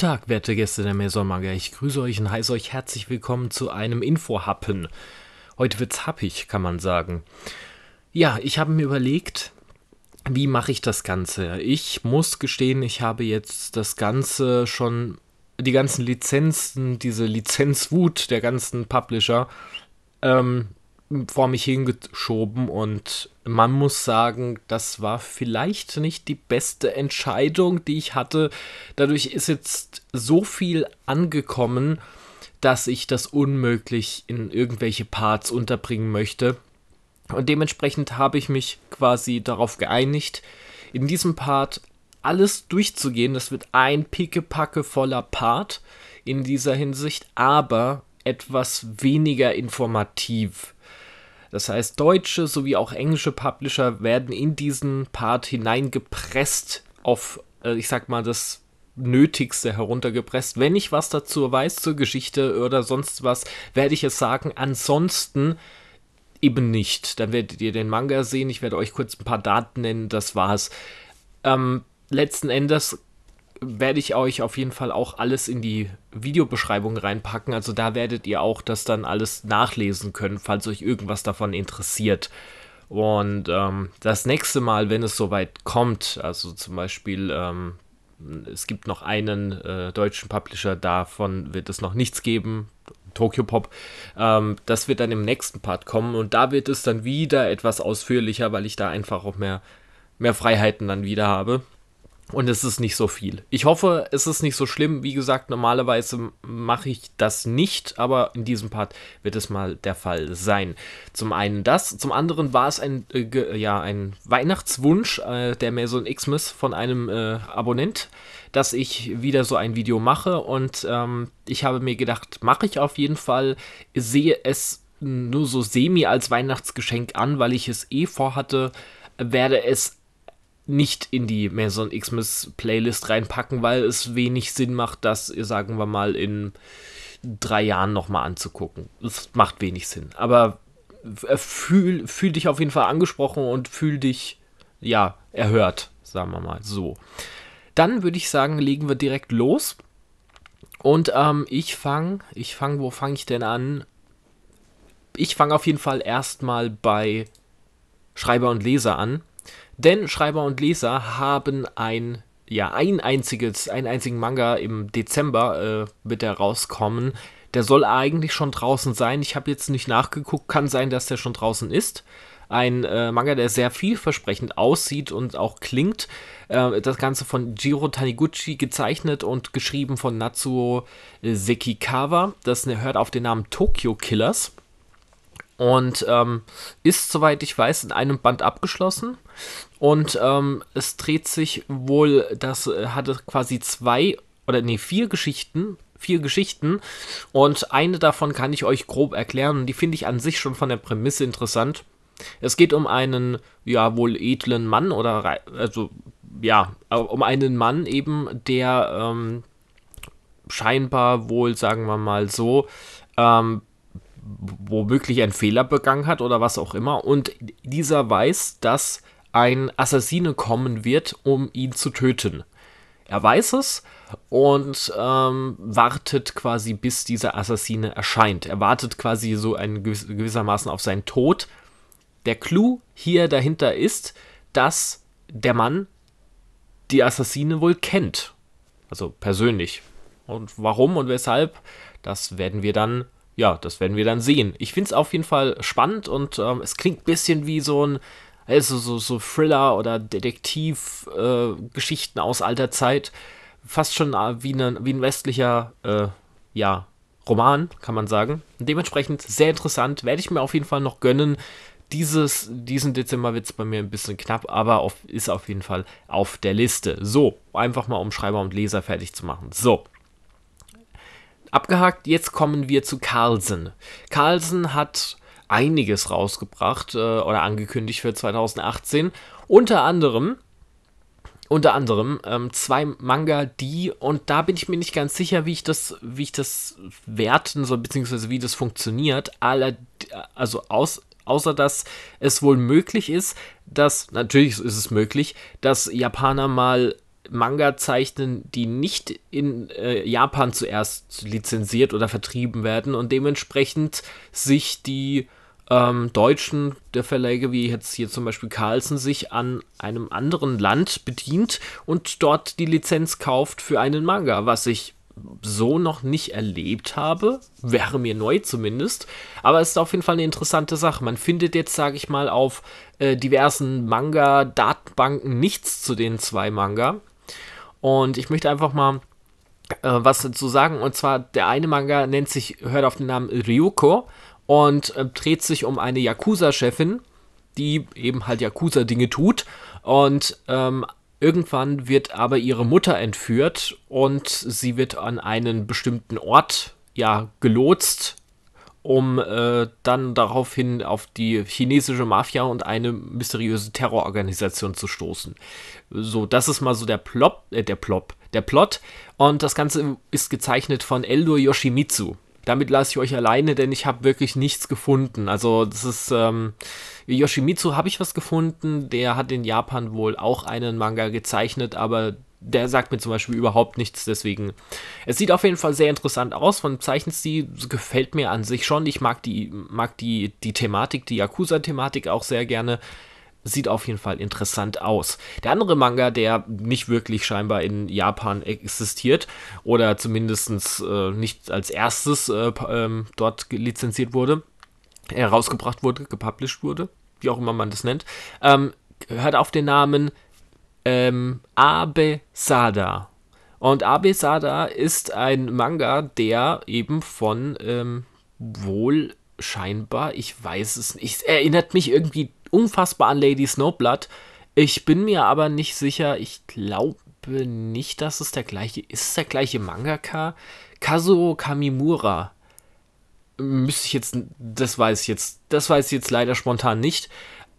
Guten Tag, werte Gäste der Maisonmager. Ich grüße euch und heiße euch herzlich willkommen zu einem Infohappen. Heute wird's happig, kann man sagen. Ja, ich habe mir überlegt, wie mache ich das Ganze? Ich muss gestehen, ich habe jetzt das Ganze schon, die ganzen Lizenzen, diese Lizenzwut der ganzen Publisher ähm, vor mich hingeschoben und man muss sagen, das war vielleicht nicht die beste Entscheidung, die ich hatte. Dadurch ist jetzt so viel angekommen, dass ich das unmöglich in irgendwelche Parts unterbringen möchte. Und dementsprechend habe ich mich quasi darauf geeinigt, in diesem Part alles durchzugehen. Das wird ein pickepacke voller Part in dieser Hinsicht, aber etwas weniger informativ. Das heißt, deutsche sowie auch englische Publisher werden in diesen Part hineingepresst auf, äh, ich sag mal, das Nötigste heruntergepresst. Wenn ich was dazu weiß zur Geschichte oder sonst was, werde ich es sagen. Ansonsten eben nicht. Dann werdet ihr den Manga sehen. Ich werde euch kurz ein paar Daten nennen. Das war's. Ähm, letzten Endes werde ich euch auf jeden Fall auch alles in die Videobeschreibung reinpacken. Also da werdet ihr auch das dann alles nachlesen können, falls euch irgendwas davon interessiert. Und ähm, das nächste Mal, wenn es soweit kommt, also zum Beispiel, ähm, es gibt noch einen äh, deutschen Publisher, davon wird es noch nichts geben, Tokyo Pop. Ähm, das wird dann im nächsten Part kommen und da wird es dann wieder etwas ausführlicher, weil ich da einfach auch mehr, mehr Freiheiten dann wieder habe. Und es ist nicht so viel. Ich hoffe, es ist nicht so schlimm. Wie gesagt, normalerweise mache ich das nicht, aber in diesem Part wird es mal der Fall sein. Zum einen das, zum anderen war es ein, äh, ja, ein Weihnachtswunsch äh, der Mason Xmas von einem äh, Abonnent, dass ich wieder so ein Video mache. Und ähm, ich habe mir gedacht, mache ich auf jeden Fall, sehe es nur so semi als Weihnachtsgeschenk an, weil ich es eh vorhatte, werde es nicht in die Mason Xmas Playlist reinpacken, weil es wenig Sinn macht, das, sagen wir mal, in drei Jahren nochmal anzugucken. Das macht wenig Sinn. Aber äh, fühl, fühl dich auf jeden Fall angesprochen und fühl dich, ja, erhört, sagen wir mal so. Dann würde ich sagen, legen wir direkt los. Und ähm, ich fange, ich fange, wo fange ich denn an? Ich fange auf jeden Fall erstmal bei Schreiber und Leser an. Denn Schreiber und Leser haben ein ja ein einziges, einen einzigen Manga im Dezember äh, wird er rauskommen. Der soll eigentlich schon draußen sein. Ich habe jetzt nicht nachgeguckt, kann sein, dass der schon draußen ist. Ein äh, Manga, der sehr vielversprechend aussieht und auch klingt. Äh, das Ganze von Jiro Taniguchi gezeichnet und geschrieben von Natsuo Sekikawa. Das ne, hört auf den Namen Tokyo Killers und ähm, ist, soweit ich weiß, in einem Band abgeschlossen. Und ähm, es dreht sich wohl, das äh, hatte quasi zwei oder nee, vier Geschichten. Vier Geschichten und eine davon kann ich euch grob erklären die finde ich an sich schon von der Prämisse interessant. Es geht um einen, ja, wohl edlen Mann oder, also, ja, um einen Mann eben, der ähm, scheinbar wohl, sagen wir mal so, ähm, womöglich einen Fehler begangen hat oder was auch immer. Und dieser weiß, dass ein Assassine kommen wird, um ihn zu töten. Er weiß es und ähm, wartet quasi, bis dieser Assassine erscheint. Er wartet quasi so ein gewiss, gewissermaßen auf seinen Tod. Der Clou hier dahinter ist, dass der Mann die Assassine wohl kennt. Also persönlich. Und warum und weshalb, das werden wir dann ja, das werden wir dann sehen. Ich finde es auf jeden Fall spannend und ähm, es klingt ein bisschen wie so ein, also so, so Thriller oder Detektivgeschichten äh, aus alter Zeit. Fast schon äh, wie, ne, wie ein westlicher, äh, ja, Roman, kann man sagen. Dementsprechend sehr interessant, werde ich mir auf jeden Fall noch gönnen. Dieses, diesen Dezember wird es bei mir ein bisschen knapp, aber auf, ist auf jeden Fall auf der Liste. So, einfach mal um Schreiber und Leser fertig zu machen. So, abgehakt. Jetzt kommen wir zu Carlsen. Carlsen hat einiges rausgebracht äh, oder angekündigt für 2018. Unter anderem, unter anderem ähm, zwei Manga, die, und da bin ich mir nicht ganz sicher, wie ich das, wie ich das werten soll, beziehungsweise wie das funktioniert. Aller, also aus, außer dass es wohl möglich ist, dass, natürlich ist es möglich, dass Japaner mal Manga zeichnen, die nicht in äh, Japan zuerst lizenziert oder vertrieben werden und dementsprechend sich die ähm, deutschen der Verlage, wie jetzt hier zum Beispiel Carlsen, sich an einem anderen Land bedient und dort die Lizenz kauft für einen Manga, was ich so noch nicht erlebt habe. Wäre mir neu zumindest. Aber es ist auf jeden Fall eine interessante Sache. Man findet jetzt, sage ich mal, auf äh, diversen Manga-Datenbanken nichts zu den zwei Manga. Und ich möchte einfach mal äh, was dazu sagen. Und zwar, der eine Manga nennt sich, hört auf den Namen Ryuko und äh, dreht sich um eine Yakuza-Chefin, die eben halt Yakuza-Dinge tut. Und ähm, irgendwann wird aber ihre Mutter entführt und sie wird an einen bestimmten Ort ja gelotst um äh, dann daraufhin auf die chinesische Mafia und eine mysteriöse Terrororganisation zu stoßen. So, das ist mal so der Plop, äh, der Plop, der Plot. Und das Ganze ist gezeichnet von Eldor Yoshimitsu. Damit lasse ich euch alleine, denn ich habe wirklich nichts gefunden. Also, das ist, ähm, Yoshimitsu habe ich was gefunden. Der hat in Japan wohl auch einen Manga gezeichnet, aber der sagt mir zum Beispiel überhaupt nichts, deswegen. Es sieht auf jeden Fall sehr interessant aus, von Zeichenstil gefällt mir an sich schon. Ich mag die, mag die, die Thematik, die Yakuza-Thematik auch sehr gerne. Sieht auf jeden Fall interessant aus. Der andere Manga, der nicht wirklich scheinbar in Japan existiert oder zumindest äh, nicht als erstes äh, ähm, dort lizenziert wurde, herausgebracht wurde, gepublished wurde, wie auch immer man das nennt, ähm, hört auf den Namen ähm, Abe Sada. Und Abe Sada ist ein Manga, der eben von ähm, wohl scheinbar, ich weiß es nicht, erinnert mich irgendwie unfassbar an Lady Snowblood. Ich bin mir aber nicht sicher, ich glaube nicht, dass es der gleiche ist. Es der gleiche Mangaka? Kazuo Kamimura. Müsste ich jetzt, das weiß ich jetzt, das weiß ich jetzt leider spontan nicht.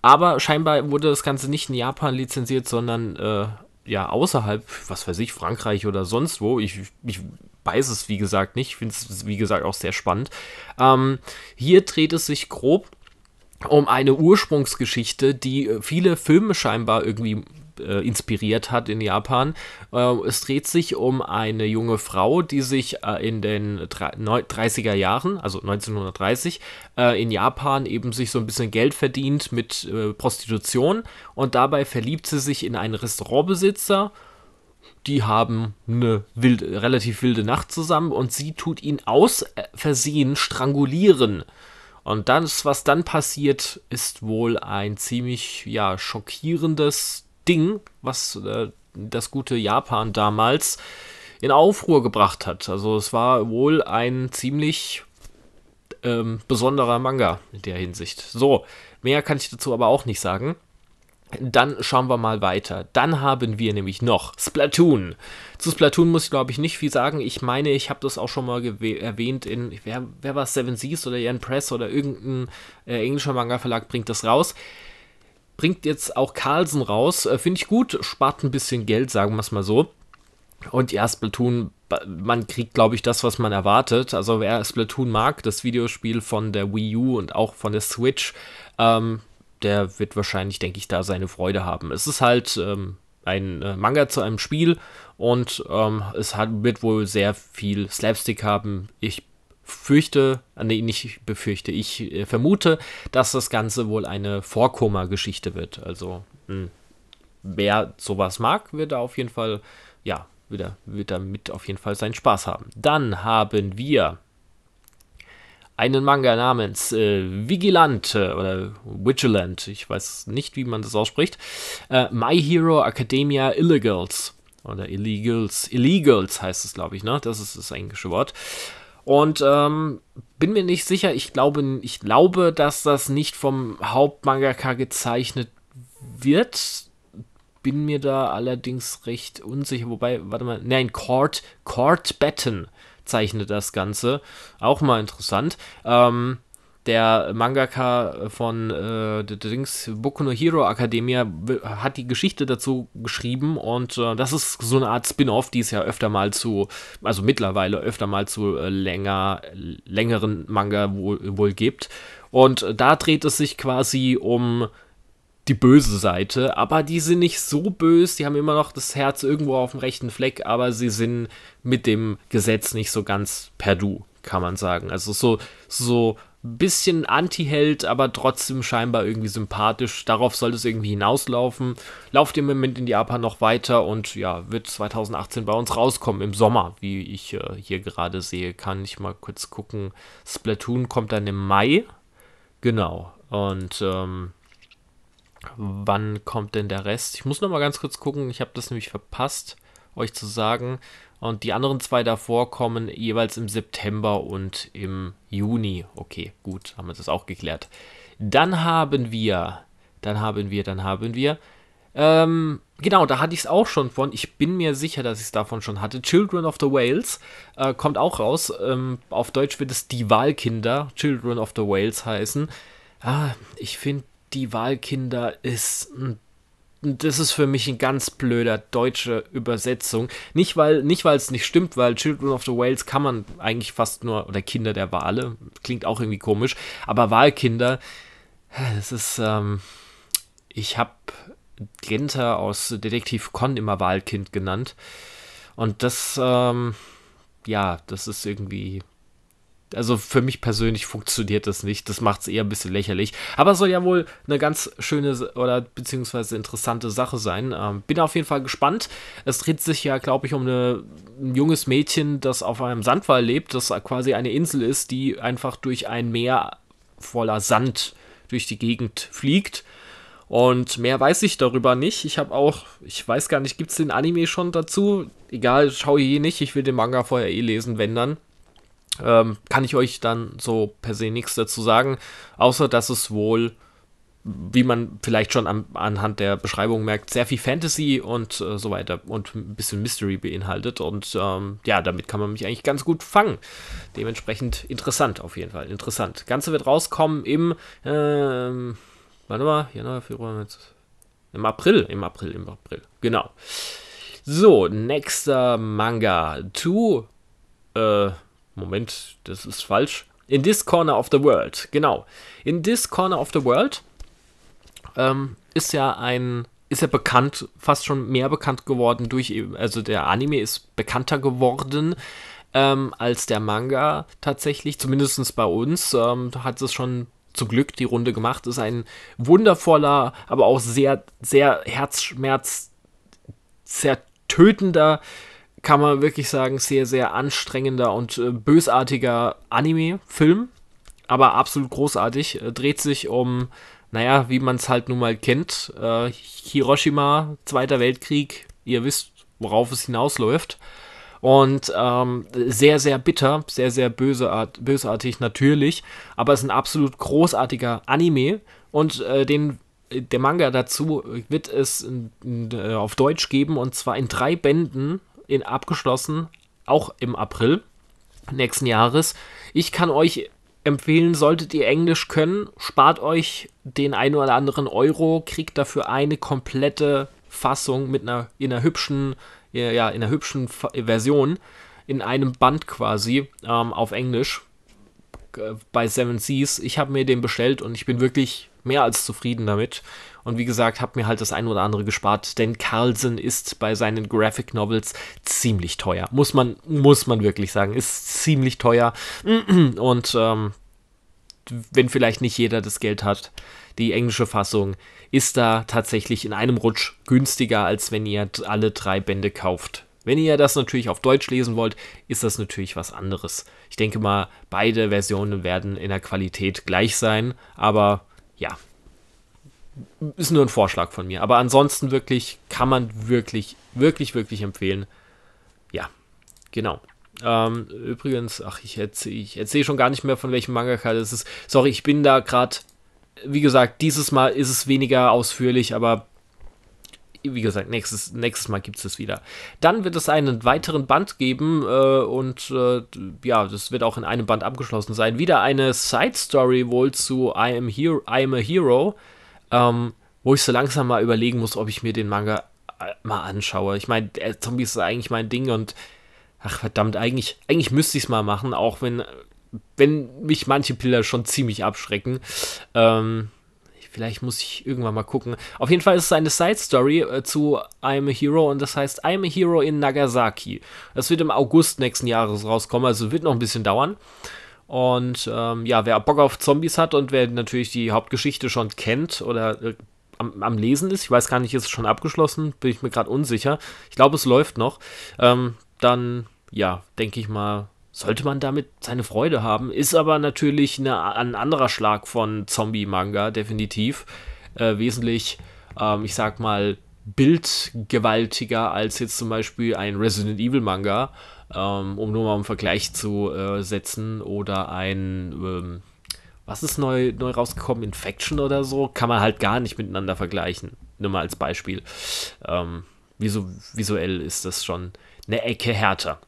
Aber scheinbar wurde das Ganze nicht in Japan lizenziert, sondern äh, ja außerhalb, was weiß ich, Frankreich oder sonst wo. Ich, ich weiß es wie gesagt nicht. Ich finde es wie gesagt auch sehr spannend. Ähm, hier dreht es sich grob um eine Ursprungsgeschichte, die äh, viele Filme scheinbar irgendwie äh, inspiriert hat in Japan. Äh, es dreht sich um eine junge Frau, die sich äh, in den 30er Jahren, also 1930, äh, in Japan eben sich so ein bisschen Geld verdient mit äh, Prostitution und dabei verliebt sie sich in einen Restaurantbesitzer die haben eine wilde, relativ wilde Nacht zusammen und sie tut ihn aus äh, Versehen strangulieren. Und das, was dann passiert, ist wohl ein ziemlich ja, schockierendes Ding, was äh, das gute Japan damals in Aufruhr gebracht hat. Also es war wohl ein ziemlich ähm, besonderer Manga in der Hinsicht. So, mehr kann ich dazu aber auch nicht sagen. Dann schauen wir mal weiter. Dann haben wir nämlich noch Splatoon. Zu Splatoon muss ich, glaube ich, nicht viel sagen. Ich meine, ich habe das auch schon mal erwähnt in, wer, wer war es, Seven Seas oder Jan Press oder irgendein äh, englischer Manga-Verlag bringt das raus bringt jetzt auch Carlsen raus. Äh, Finde ich gut, spart ein bisschen Geld, sagen wir es mal so. Und ja, Splatoon, man kriegt, glaube ich, das, was man erwartet. Also wer Splatoon mag, das Videospiel von der Wii U und auch von der Switch, ähm, der wird wahrscheinlich, denke ich, da seine Freude haben. Es ist halt ähm, ein äh, Manga zu einem Spiel und ähm, es hat, wird wohl sehr viel Slapstick haben. Ich befürchte, äh, nee, nicht befürchte, ich äh, vermute, dass das Ganze wohl eine Vorkoma-Geschichte wird. Also, mh, hm, wer sowas mag, wird da auf jeden Fall, ja, wird, wird damit auf jeden Fall seinen Spaß haben. Dann haben wir einen Manga namens äh, Vigilante äh, oder Vigilant, ich weiß nicht, wie man das ausspricht. Äh, My Hero Academia Illegals oder Illegals, Illegals heißt es, glaube ich, ne? Das ist das englische Wort. Und ähm, bin mir nicht sicher, ich glaube, ich glaube, dass das nicht vom Hauptmangaka gezeichnet wird. Bin mir da allerdings recht unsicher. Wobei, warte mal, nein, Court, Court Batten zeichnet das Ganze. Auch mal interessant. Ähm, der Mangaka von äh, Dings Boku no Hero Academia hat die Geschichte dazu geschrieben und äh, das ist so eine Art Spin-off, die es ja öfter mal zu, also mittlerweile öfter mal zu äh, länger, längeren Manga wohl, wohl gibt. Und da dreht es sich quasi um die böse Seite, aber die sind nicht so böse, die haben immer noch das Herz irgendwo auf dem rechten Fleck, aber sie sind mit dem Gesetz nicht so ganz perdu. kann man sagen. Also so, so bisschen Anti-Held, aber trotzdem scheinbar irgendwie sympathisch. Darauf soll es irgendwie hinauslaufen. Lauft im Moment in Japan noch weiter und ja, wird 2018 bei uns rauskommen im Sommer, wie ich äh, hier gerade sehe. Kann ich mal kurz gucken. Splatoon kommt dann im Mai. Genau. Und ähm, wann kommt denn der Rest? Ich muss noch mal ganz kurz gucken. Ich habe das nämlich verpasst, euch zu sagen. Und die anderen zwei davor kommen jeweils im September und im Juni. Okay, gut, haben wir das auch geklärt. Dann haben wir, dann haben wir, dann haben wir. Ähm, genau, da hatte ich es auch schon von. Ich bin mir sicher, dass ich es davon schon hatte. Children of the Whales äh, kommt auch raus. Ähm, auf Deutsch wird es Die Wahlkinder, Children of the Whales heißen. Ah, ich finde, Die Wahlkinder ist ein das ist für mich ein ganz blöder deutsche Übersetzung. Nicht weil nicht weil es nicht stimmt, weil Children of the Whales kann man eigentlich fast nur oder Kinder der Wale klingt auch irgendwie komisch, aber Wahlkinder, das ist ähm, ich habe Genta aus Detektiv Con immer Wahlkind genannt und das ähm, ja, das ist irgendwie also für mich persönlich funktioniert das nicht. Das macht es eher ein bisschen lächerlich. Aber es soll ja wohl eine ganz schöne oder beziehungsweise interessante Sache sein. Ähm, bin auf jeden Fall gespannt. Es dreht sich ja, glaube ich, um eine, ein junges Mädchen, das auf einem Sandwall lebt, das quasi eine Insel ist, die einfach durch ein Meer voller Sand durch die Gegend fliegt. Und mehr weiß ich darüber nicht. Ich habe auch, ich weiß gar nicht, gibt es den Anime schon dazu? Egal, schaue ich eh nicht. Ich will den Manga vorher eh lesen, wenn dann. Ähm, kann ich euch dann so per se nichts dazu sagen, außer dass es wohl, wie man vielleicht schon an, anhand der Beschreibung merkt, sehr viel Fantasy und äh, so weiter und ein bisschen Mystery beinhaltet. Und ähm, ja, damit kann man mich eigentlich ganz gut fangen. Dementsprechend interessant auf jeden Fall. Interessant. Ganze wird rauskommen im, ähm, warte mal, Januar, Februar, im April, im April, im April. Genau. So, nächster Manga. To, äh, Moment, das ist falsch. In This Corner of the World, genau. In This Corner of the World ähm, ist ja ein, ist ja bekannt, fast schon mehr bekannt geworden durch, also der Anime ist bekannter geworden ähm, als der Manga tatsächlich, zumindest bei uns, ähm, hat es schon zum Glück die Runde gemacht. Ist ein wundervoller, aber auch sehr, sehr Herzschmerz, zertötender tötender kann man wirklich sagen, sehr, sehr anstrengender und äh, bösartiger Anime-Film, aber absolut großartig. Äh, dreht sich um, naja, wie man es halt nun mal kennt, äh, Hiroshima, Zweiter Weltkrieg, ihr wisst, worauf es hinausläuft. Und ähm, sehr, sehr bitter, sehr, sehr böseart bösartig natürlich, aber es ist ein absolut großartiger Anime und äh, den der Manga dazu wird es äh, auf Deutsch geben und zwar in drei Bänden in, abgeschlossen, auch im April nächsten Jahres. Ich kann euch empfehlen, solltet ihr Englisch können, spart euch den ein oder anderen Euro, kriegt dafür eine komplette Fassung mit einer in einer hübschen ja in einer hübschen Version in einem Band quasi ähm, auf Englisch äh, bei Seven Seas. Ich habe mir den bestellt und ich bin wirklich mehr als zufrieden damit. Und wie gesagt, habe mir halt das ein oder andere gespart, denn Carlsen ist bei seinen Graphic Novels ziemlich teuer. Muss man, muss man wirklich sagen, ist ziemlich teuer. Und ähm, wenn vielleicht nicht jeder das Geld hat, die englische Fassung ist da tatsächlich in einem Rutsch günstiger, als wenn ihr alle drei Bände kauft. Wenn ihr das natürlich auf Deutsch lesen wollt, ist das natürlich was anderes. Ich denke mal, beide Versionen werden in der Qualität gleich sein, aber ja, ist nur ein Vorschlag von mir. Aber ansonsten wirklich kann man wirklich, wirklich, wirklich empfehlen. Ja, genau. Ähm, übrigens, ach, ich, erzähl, ich erzähle schon gar nicht mehr, von welchem Mangaka es ist. Sorry, ich bin da gerade, wie gesagt, dieses Mal ist es weniger ausführlich, aber wie gesagt, nächstes, nächstes Mal gibt es es wieder. Dann wird es einen weiteren Band geben äh, und äh, ja, das wird auch in einem Band abgeschlossen sein. Wieder eine Side Story wohl zu I Am, Hero, I Am a Hero ähm, wo ich so langsam mal überlegen muss, ob ich mir den Manga äh, mal anschaue. Ich meine, äh, Zombies ist eigentlich mein Ding und ach verdammt, eigentlich, eigentlich müsste ich es mal machen, auch wenn, wenn mich manche Bilder schon ziemlich abschrecken. Ähm, vielleicht muss ich irgendwann mal gucken. Auf jeden Fall ist es eine Side-Story äh, zu I'm a Hero und das heißt I'm a Hero in Nagasaki. Das wird im August nächsten Jahres rauskommen, also wird noch ein bisschen dauern. Und ähm, ja, wer Bock auf Zombies hat und wer natürlich die Hauptgeschichte schon kennt oder äh, am, am, Lesen ist, ich weiß gar nicht, ist es schon abgeschlossen, bin ich mir gerade unsicher. Ich glaube, es läuft noch. Ähm, dann, ja, denke ich mal, sollte man damit seine Freude haben. Ist aber natürlich eine, ein anderer Schlag von Zombie-Manga, definitiv. Äh, wesentlich, ähm, ich sag mal, bildgewaltiger als jetzt zum Beispiel ein Resident Evil-Manga ähm, um nur mal einen Vergleich zu äh, setzen, oder ein, ähm, was ist neu, neu rausgekommen, Infection oder so, kann man halt gar nicht miteinander vergleichen. Nur mal als Beispiel. Ähm, visu visuell ist das schon eine Ecke härter.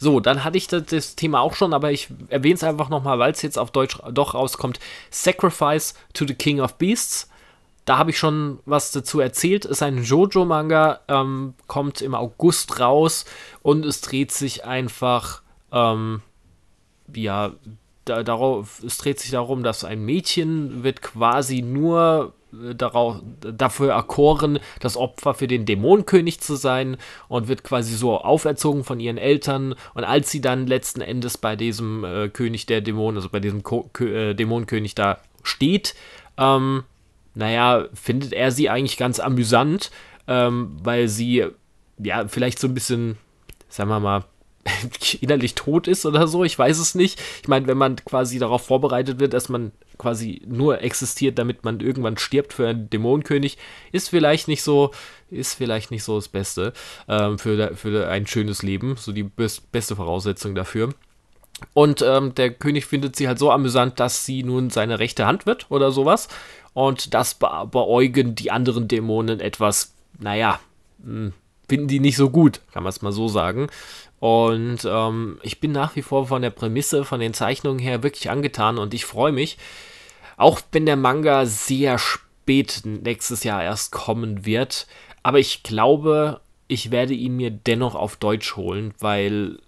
So, dann hatte ich das, das, Thema auch schon, aber ich erwähne es einfach nochmal, weil es jetzt auf Deutsch doch rauskommt. Sacrifice to the King of Beasts da habe ich schon was dazu erzählt. Ist ein Jojo-Manga, ähm, kommt im August raus und es dreht sich einfach, ähm, ja, da, darauf, es dreht sich darum, dass ein Mädchen wird quasi nur äh, darauf, dafür erkoren, das Opfer für den Dämonenkönig zu sein und wird quasi so auferzogen von ihren Eltern. Und als sie dann letzten Endes bei diesem äh, König der Dämonen, also bei diesem Ko Kö äh, Dämonenkönig da steht, ähm, naja, findet er sie eigentlich ganz amüsant, ähm, weil sie ja vielleicht so ein bisschen, sagen wir mal, innerlich tot ist oder so, ich weiß es nicht. Ich meine, wenn man quasi darauf vorbereitet wird, dass man quasi nur existiert, damit man irgendwann stirbt für einen Dämonenkönig, ist vielleicht nicht so, ist vielleicht nicht so das Beste ähm, für, für ein schönes Leben, so die beste Voraussetzung dafür. Und ähm, der König findet sie halt so amüsant, dass sie nun seine rechte Hand wird oder sowas und das beäugen die anderen Dämonen etwas, naja, hm, finden die nicht so gut, kann man es mal so sagen. Und ähm, ich bin nach wie vor von der Prämisse, von den Zeichnungen her wirklich angetan und ich freue mich. Auch wenn der Manga sehr spät nächstes Jahr erst kommen wird. Aber ich glaube, ich werde ihn mir dennoch auf Deutsch holen, weil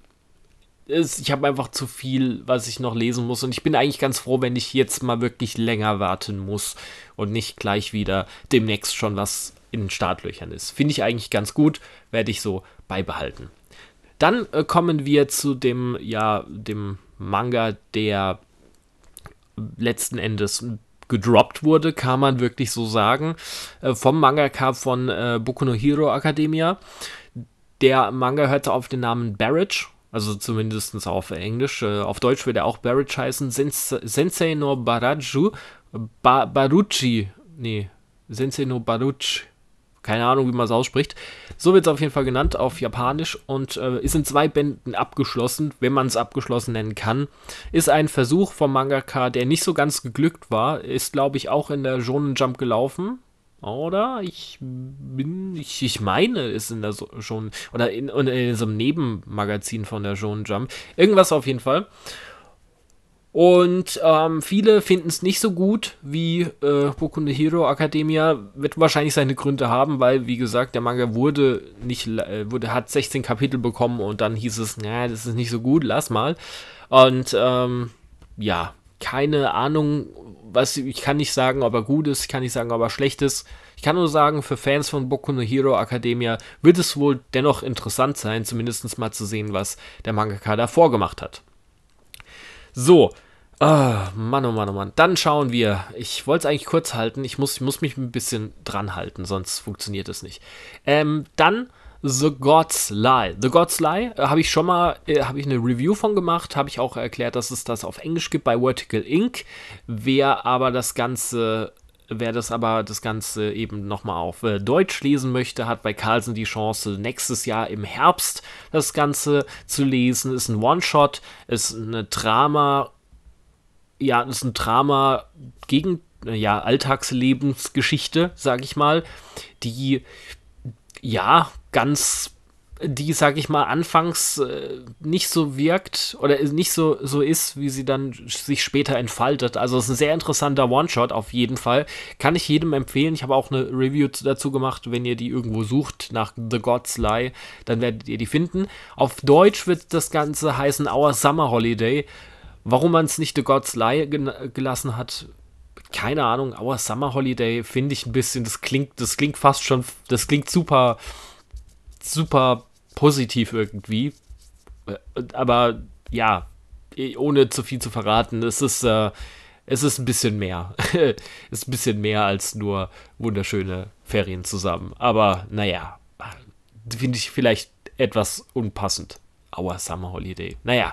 ist, ich habe einfach zu viel, was ich noch lesen muss. Und ich bin eigentlich ganz froh, wenn ich jetzt mal wirklich länger warten muss und nicht gleich wieder demnächst schon was in den Startlöchern ist. Finde ich eigentlich ganz gut, werde ich so beibehalten. Dann äh, kommen wir zu dem, ja, dem Manga, der letzten Endes gedroppt wurde, kann man wirklich so sagen, äh, vom Mangaka von äh, Boku no Hero Academia. Der Manga hörte auf den Namen Barrage also zumindest auf Englisch. Äh, auf Deutsch wird er auch Barrage heißen. Sensei no Baraju. Ba Baruchi. Nee, Sensei no Baruch. Keine Ahnung, wie man es ausspricht. So wird es auf jeden Fall genannt auf Japanisch und äh, ist in zwei Bänden abgeschlossen, wenn man es abgeschlossen nennen kann. Ist ein Versuch vom Mangaka, der nicht so ganz geglückt war. Ist, glaube ich, auch in der Shonen Jump gelaufen oder? Ich bin, ich, ich meine, ist in der so schon, oder in, in so einem Nebenmagazin von der Shonen Jump. Irgendwas auf jeden Fall. Und ähm, viele finden es nicht so gut wie äh, Boku no Hero Academia. Wird wahrscheinlich seine Gründe haben, weil, wie gesagt, der Manga wurde nicht, äh, wurde, hat 16 Kapitel bekommen und dann hieß es, naja, das ist nicht so gut, lass mal. Und ähm, ja, keine Ahnung, was ich kann nicht sagen, ob er gut ist, ich kann nicht sagen, ob er schlecht ist. Ich kann nur sagen, für Fans von Boku no Hero Academia wird es wohl dennoch interessant sein, zumindest mal zu sehen, was der Mangaka davor gemacht hat. So, Oh, Mann, oh Mann, oh Mann. Dann schauen wir. Ich wollte es eigentlich kurz halten. Ich muss, ich muss mich ein bisschen dran halten, sonst funktioniert es nicht. Ähm, dann The God's Lie. The God's Lie äh, habe ich schon mal, äh, habe ich eine Review von gemacht, habe ich auch erklärt, dass es das auf Englisch gibt bei Vertical Inc. Wer aber das Ganze Wer das aber das Ganze eben nochmal auf äh, Deutsch lesen möchte, hat bei Carlsen die Chance, nächstes Jahr im Herbst das Ganze zu lesen. Ist ein One-Shot, ist eine Drama, ja, ist ein Drama gegen, ja, Alltagslebensgeschichte, sag ich mal, die, ja, ganz die, sag ich mal, anfangs äh, nicht so wirkt oder nicht so, so ist, wie sie dann sich später entfaltet. Also es ist ein sehr interessanter One-Shot auf jeden Fall. Kann ich jedem empfehlen. Ich habe auch eine Review dazu gemacht. Wenn ihr die irgendwo sucht nach The God's Lie, dann werdet ihr die finden. Auf Deutsch wird das Ganze heißen Our Summer Holiday. Warum man es nicht The God's Lie gelassen hat, keine Ahnung. Our Summer Holiday finde ich ein bisschen, das klingt, das klingt fast schon, das klingt super super positiv irgendwie. Äh, aber ja, eh, ohne zu viel zu verraten, es ist, äh, es ist ein bisschen mehr. es ist ein bisschen mehr als nur wunderschöne Ferien zusammen. Aber naja, finde ich vielleicht etwas unpassend. Our Summer Holiday. Naja,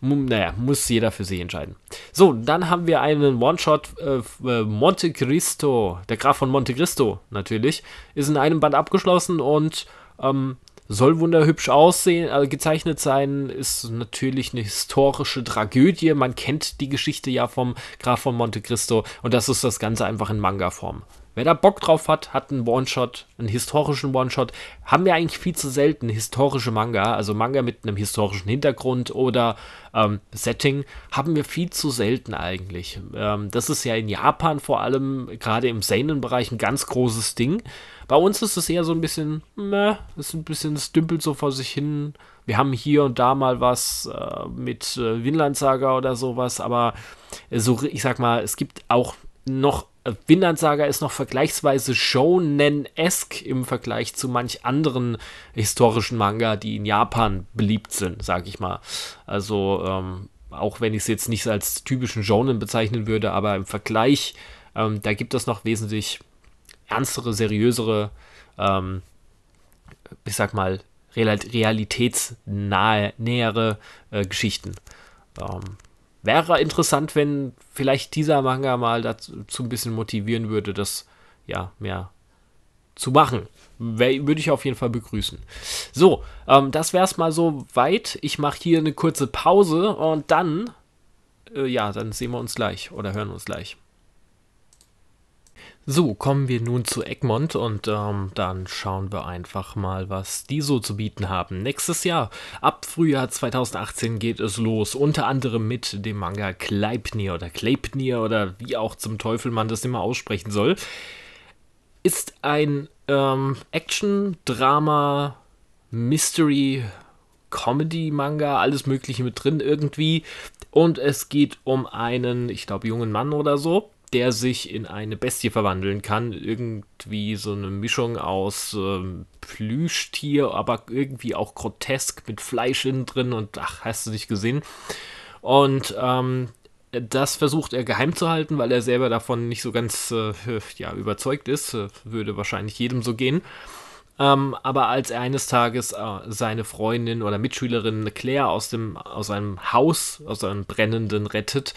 naja, muss jeder für sich entscheiden. So, dann haben wir einen One-Shot äh, äh, Monte Cristo. Der Graf von Monte Cristo, natürlich, ist in einem Band abgeschlossen und ähm, soll wunderhübsch aussehen, äh, gezeichnet sein, ist natürlich eine historische Tragödie. Man kennt die Geschichte ja vom Graf von Monte Cristo und das ist das Ganze einfach in Manga-Form. Wer da Bock drauf hat, hat einen One-Shot, einen historischen One-Shot. Haben wir eigentlich viel zu selten historische Manga, also Manga mit einem historischen Hintergrund oder ähm, Setting, haben wir viel zu selten eigentlich. Ähm, das ist ja in Japan vor allem, gerade im Seinen-Bereich, ein ganz großes Ding. Bei uns ist es eher so ein bisschen, ne, ist ein bisschen, es dümpelt so vor sich hin. Wir haben hier und da mal was äh, mit äh, Vinlandsaga oder sowas, aber äh, so, ich sag mal, es gibt auch noch äh, Vinland Saga ist noch vergleichsweise shonen-esk im Vergleich zu manch anderen historischen Manga, die in Japan beliebt sind, sag ich mal. Also, ähm, auch wenn ich es jetzt nicht als typischen Shonen bezeichnen würde, aber im Vergleich, ähm, da gibt es noch wesentlich ernstere, seriösere, ähm, ich sag mal, realitätsnahe, nähere äh, Geschichten. Ähm, wäre interessant, wenn vielleicht dieser Manga mal dazu ein bisschen motivieren würde, das ja mehr zu machen. Würde ich auf jeden Fall begrüßen. So, ähm, das wäre es mal so weit. Ich mache hier eine kurze Pause und dann, äh, ja, dann sehen wir uns gleich oder hören uns gleich. So, kommen wir nun zu Egmont und ähm, dann schauen wir einfach mal, was die so zu bieten haben. Nächstes Jahr, ab Frühjahr 2018 geht es los, unter anderem mit dem Manga Kleipnir oder Kleipnir oder wie auch zum Teufel man das immer aussprechen soll. Ist ein ähm, Action, Drama, Mystery, Comedy-Manga, alles Mögliche mit drin irgendwie. Und es geht um einen, ich glaube, jungen Mann oder so, der sich in eine Bestie verwandeln kann. Irgendwie so eine Mischung aus ähm, Plüschtier, aber irgendwie auch grotesk mit Fleisch innen drin und ach, hast du dich gesehen. Und ähm, das versucht er geheim zu halten, weil er selber davon nicht so ganz äh, ja, überzeugt ist. Äh, würde wahrscheinlich jedem so gehen. Ähm, aber als er eines Tages äh, seine Freundin oder Mitschülerin Claire aus, dem, aus einem Haus, aus einem brennenden rettet,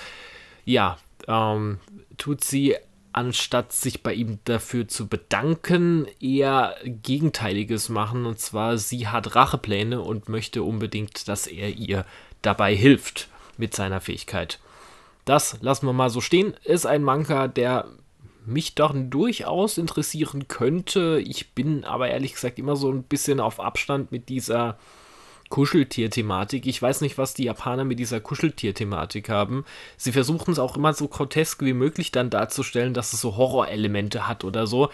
ja, ähm, tut sie, anstatt sich bei ihm dafür zu bedanken, eher Gegenteiliges machen. Und zwar, sie hat Rachepläne und möchte unbedingt, dass er ihr dabei hilft mit seiner Fähigkeit. Das lassen wir mal so stehen. Ist ein Manka, der mich doch durchaus interessieren könnte. Ich bin aber ehrlich gesagt immer so ein bisschen auf Abstand mit dieser Kuscheltier-Thematik. Ich weiß nicht, was die Japaner mit dieser Kuscheltier-Thematik haben. Sie versuchen es auch immer so grotesk wie möglich dann darzustellen, dass es so Horrorelemente hat oder so.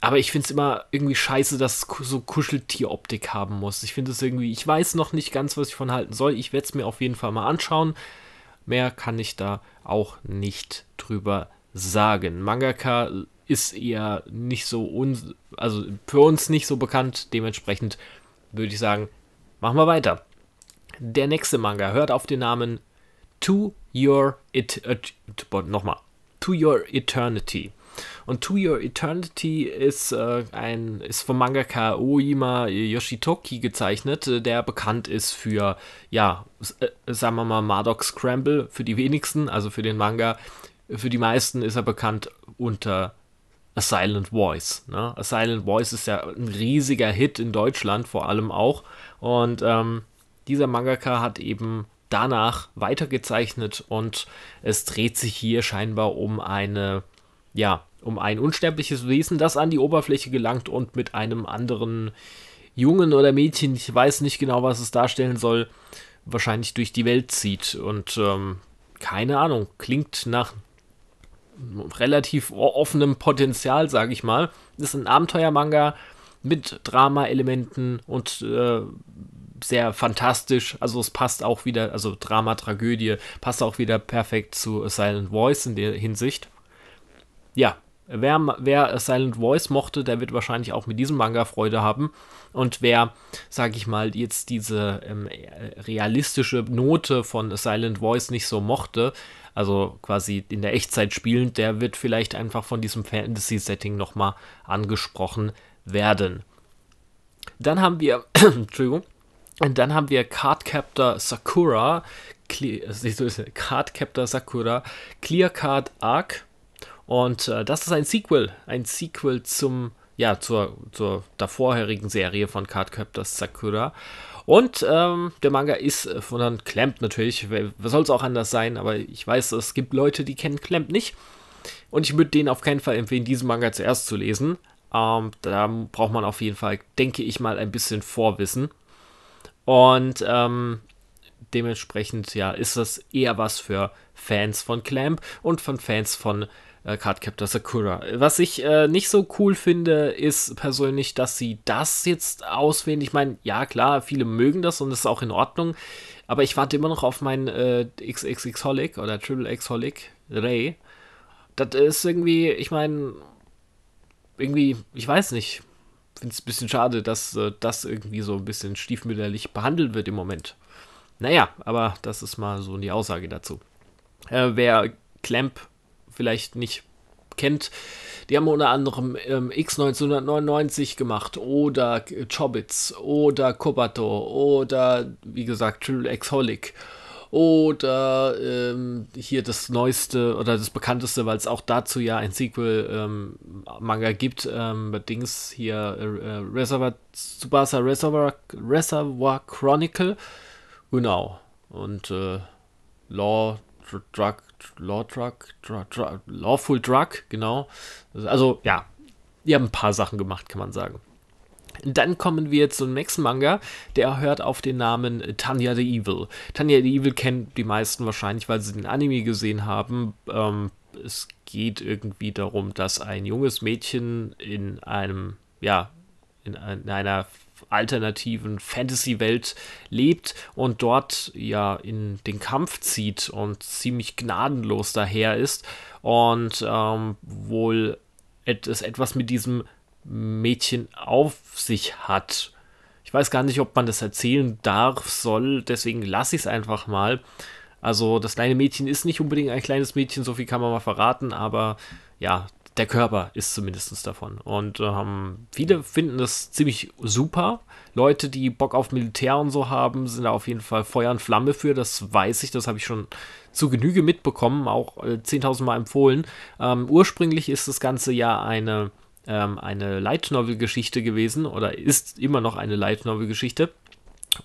Aber ich finde es immer irgendwie scheiße, dass es so Kuscheltier-Optik haben muss. Ich finde es irgendwie, ich weiß noch nicht ganz, was ich von halten soll. Ich werde es mir auf jeden Fall mal anschauen. Mehr kann ich da auch nicht drüber sagen. Mangaka ist eher nicht so, un also für uns nicht so bekannt. Dementsprechend würde ich sagen, Machen wir weiter. Der nächste Manga hört auf den Namen To Your It, äh, nochmal. To Your Eternity. Und To Your Eternity ist, äh, ein, ist vom Mangaka Oima Yoshitoki gezeichnet, äh, der bekannt ist für, ja, äh, sagen wir mal, Mardock Scramble für die wenigsten, also für den Manga. Für die meisten ist er bekannt unter A Silent Voice. Ne? A Silent Voice ist ja ein riesiger Hit in Deutschland vor allem auch. Und ähm, dieser Mangaka hat eben danach weitergezeichnet und es dreht sich hier scheinbar um eine, ja, um ein unsterbliches Wesen, das an die Oberfläche gelangt und mit einem anderen Jungen oder Mädchen, ich weiß nicht genau, was es darstellen soll, wahrscheinlich durch die Welt zieht. Und ähm, keine Ahnung, klingt nach relativ offenem Potenzial, sage ich mal. Das ist ein Abenteuermanga mit Drama-Elementen und äh, sehr fantastisch. Also es passt auch wieder, also Drama, Tragödie, passt auch wieder perfekt zu Silent Voice in der Hinsicht. Ja, wer, wer Silent Voice mochte, der wird wahrscheinlich auch mit diesem Manga Freude haben. Und wer, sage ich mal, jetzt diese ähm, realistische Note von Silent Voice nicht so mochte, also quasi in der Echtzeit spielend, der wird vielleicht einfach von diesem Fantasy-Setting nochmal angesprochen werden. Dann haben wir, Entschuldigung, dann haben wir Cardcaptor Sakura, Cle äh, Cardcaptor Sakura, Clear Card Arc und äh, das ist ein Sequel, ein Sequel zum ja, zur, zur davorherigen Serie von Cardcaptor Sakura. Und ähm, der Manga ist äh, von Herrn Clamp natürlich. Was soll es auch anders sein? Aber ich weiß, es gibt Leute, die kennen Clamp nicht. Und ich würde denen auf keinen Fall empfehlen, diesen Manga zuerst zu lesen. Ähm, da braucht man auf jeden Fall, denke ich mal, ein bisschen Vorwissen. Und ähm, dementsprechend, ja, ist das eher was für Fans von Clamp und von Fans von äh, Cardcaptor Sakura. Was ich äh, nicht so cool finde, ist persönlich, dass sie das jetzt auswählen. Ich meine, ja klar, viele mögen das und das ist auch in Ordnung, aber ich warte immer noch auf meinen äh, XXX-Holic oder Triple X-Holic Ray. Das ist irgendwie, ich meine, irgendwie, ich weiß nicht, finde es ein bisschen schade, dass äh, das irgendwie so ein bisschen stiefmütterlich behandelt wird im Moment. Naja, aber das ist mal so die Aussage dazu. Äh, wer Clamp vielleicht nicht kennt. Die haben unter anderem ähm, X1999 gemacht oder Chobbits oder Kobato oder wie gesagt Triple X Holic oder ähm, hier das neueste oder das bekannteste, weil es auch dazu ja ein Sequel-Manga ähm, gibt. Ähm, Dings hier äh, äh, Reservoir, Tsubasa Reservoir, Reservoir Chronicle. Genau. Und äh, Law Drug, Law Drug, Lawful Drug, genau. Also ja, die haben ein paar Sachen gemacht, kann man sagen. dann kommen wir zum nächsten Manga, der hört auf den Namen Tanya the Evil. Tanya the Evil kennen die meisten wahrscheinlich, weil sie den Anime gesehen haben. Ähm, es geht irgendwie darum, dass ein junges Mädchen in einem, ja, in, in einer alternativen Fantasy-Welt lebt und dort ja in den Kampf zieht und ziemlich gnadenlos daher ist und ähm, wohl es etwas mit diesem Mädchen auf sich hat. Ich weiß gar nicht, ob man das erzählen darf, soll, deswegen lasse ich es einfach mal. Also das kleine Mädchen ist nicht unbedingt ein kleines Mädchen, so viel kann man mal verraten, aber ja, der Körper ist zumindest davon. Und ähm, viele finden das ziemlich super. Leute, die Bock auf Militär und so haben, sind da auf jeden Fall Feuer und Flamme für. Das weiß ich, das habe ich schon zu Genüge mitbekommen, auch äh, 10.000 Mal empfohlen. Ähm, ursprünglich ist das Ganze ja eine, ähm, eine Light Novel-Geschichte gewesen oder ist immer noch eine Light Novel-Geschichte.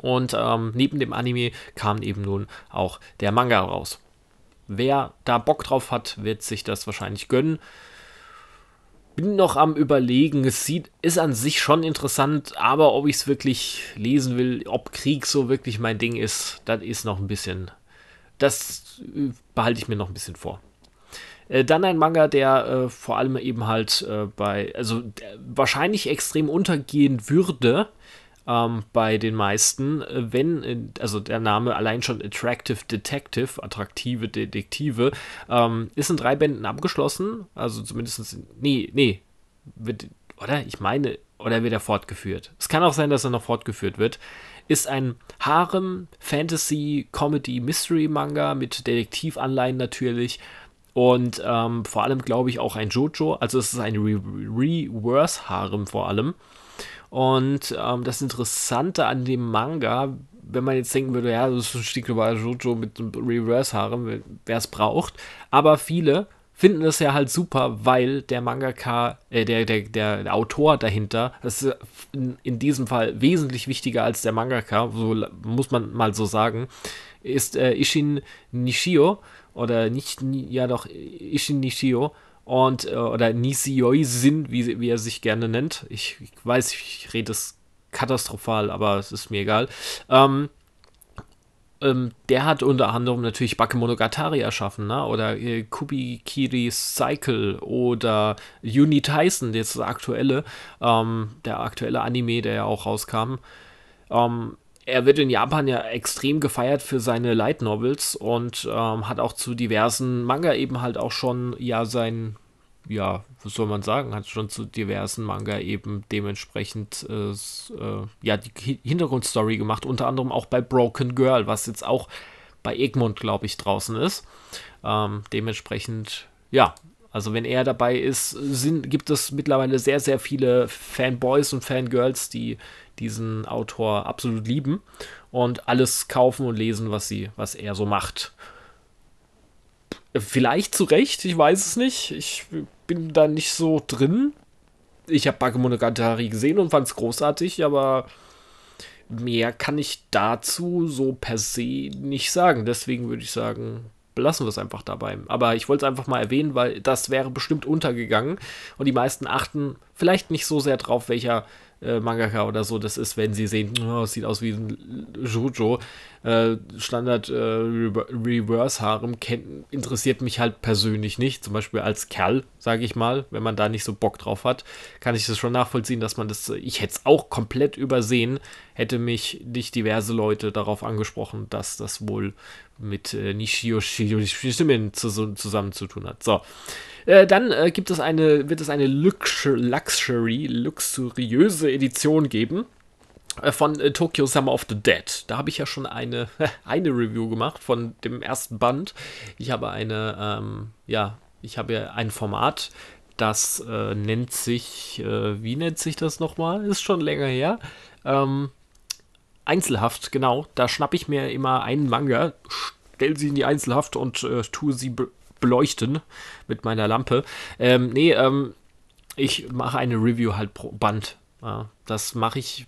Und ähm, neben dem Anime kam eben nun auch der Manga raus. Wer da Bock drauf hat, wird sich das wahrscheinlich gönnen bin noch am überlegen. Es sieht, ist an sich schon interessant, aber ob ich es wirklich lesen will, ob Krieg so wirklich mein Ding ist, das ist noch ein bisschen. Das äh, behalte ich mir noch ein bisschen vor. Äh, dann ein Manga, der äh, vor allem eben halt äh, bei, also wahrscheinlich extrem untergehen würde, ähm, bei den meisten, äh, wenn, äh, also der Name allein schon Attractive Detective, attraktive Detektive, ähm, ist in drei Bänden abgeschlossen, also zumindest, nee, nee, wird, oder? Ich meine, oder wird er fortgeführt? Es kann auch sein, dass er noch fortgeführt wird ist ein Harem, Fantasy, Comedy, Mystery Manga mit Detektivanleihen natürlich. Und ähm, vor allem glaube ich auch ein Jojo. Also es ist ein Reverse Harem vor allem. Und ähm, das Interessante an dem Manga, wenn man jetzt denken würde, ja, das ist ein Stinknormaler Jojo mit Reverse-Haaren, wer es braucht. Aber viele finden das ja halt super, weil der Mangaka, äh, der, der, der, der, Autor dahinter, das ist in, in, diesem Fall wesentlich wichtiger als der Mangaka, so muss man mal so sagen, ist äh, Ishin Nishio oder nicht, ja doch, Ishin Nishio und äh, oder Sin, wie, wie er sich gerne nennt. Ich, ich weiß, ich rede es katastrophal, aber es ist mir egal. Ähm, ähm, der hat unter anderem natürlich Bakemonogatari erschaffen, ne? oder äh, Kubikiri Cycle oder Juni Tyson, jetzt das aktuelle, ähm, der aktuelle Anime, der ja auch rauskam. Ähm, er wird in Japan ja extrem gefeiert für seine Light Novels und ähm, hat auch zu diversen Manga eben halt auch schon ja sein, ja, was soll man sagen, hat schon zu diversen Manga eben dementsprechend äh, äh ja die Hintergrundstory gemacht, unter anderem auch bei Broken Girl, was jetzt auch bei Egmont, glaube ich, draußen ist. Ähm, dementsprechend, ja, also wenn er dabei ist, sind, gibt es mittlerweile sehr, sehr viele Fanboys und Fangirls, die diesen Autor absolut lieben und alles kaufen und lesen, was, sie, was er so macht. Vielleicht zu Recht, ich weiß es nicht. Ich bin da nicht so drin. Ich habe Bakemonogatari gesehen und fand es großartig, aber mehr kann ich dazu so per se nicht sagen. Deswegen würde ich sagen, belassen wir es einfach dabei. Aber ich wollte es einfach mal erwähnen, weil das wäre bestimmt untergegangen und die meisten achten vielleicht nicht so sehr drauf, welcher äh, Mangaka oder so das ist, wenn sie sehen, oh, es sieht aus wie ein Jojo. Äh, Standard äh, Re Reverse Harem interessiert mich halt persönlich nicht. Zum Beispiel als Kerl, sage ich mal, wenn man da nicht so Bock drauf hat, kann ich das schon nachvollziehen, dass man das, äh, ich hätte es auch komplett übersehen, hätte mich nicht diverse Leute darauf angesprochen, dass das wohl mit äh, Nishiyoshi Shimen zusammen zu tun hat. So. Äh, dann äh, gibt es eine, wird es eine Luxury, luxuriöse Edition geben äh, von äh, Tokyo Summer of the Dead. Da habe ich ja schon eine, eine Review gemacht von dem ersten Band. Ich habe eine, ähm, ja, ich habe ja ein Format, das äh, nennt sich, wie nennt sich das nochmal? Ist schon länger her. Ähm, Einzelhaft, genau. Da schnappe ich mir immer einen Manga, stelle sie in die Einzelhaft und äh, tue sie beleuchten mit meiner Lampe. Ähm, nee, ähm, ich mache eine Review halt pro Band. Ja, das mache ich,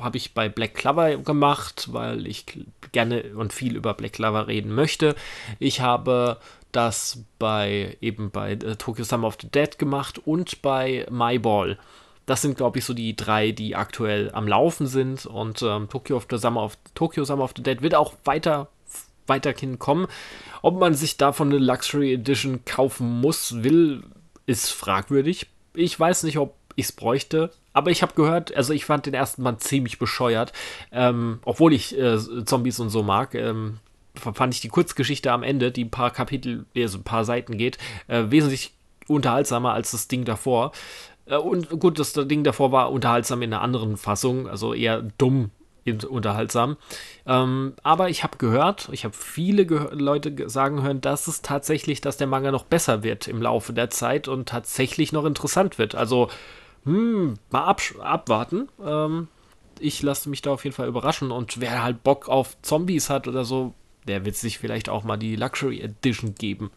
habe ich bei Black Clover gemacht, weil ich gerne und viel über Black Clover reden möchte. Ich habe das bei eben bei äh, Tokyo Summer of the Dead gemacht und bei My Ball. Das sind, glaube ich, so die drei, die aktuell am Laufen sind. Und ähm, Tokyo, of the Summer of, Tokyo Summer of the Dead wird auch weiter weiterhin kommen. Ob man sich davon eine Luxury Edition kaufen muss, will, ist fragwürdig. Ich weiß nicht, ob ich es bräuchte. Aber ich habe gehört, also ich fand den ersten Band ziemlich bescheuert, ähm, obwohl ich äh, Zombies und so mag. Ähm, fand ich die Kurzgeschichte am Ende, die ein paar Kapitel, also ein paar Seiten geht, äh, wesentlich unterhaltsamer als das Ding davor. Äh, und gut, das Ding davor war unterhaltsam in einer anderen Fassung, also eher dumm unterhaltsam. Ähm, aber ich habe gehört, ich habe viele Ge Leute sagen hören, dass es tatsächlich, dass der Manga noch besser wird im Laufe der Zeit und tatsächlich noch interessant wird. Also, hm, mal abwarten. Ähm, ich lasse mich da auf jeden Fall überraschen und wer halt Bock auf Zombies hat oder so, der wird sich vielleicht auch mal die Luxury Edition geben.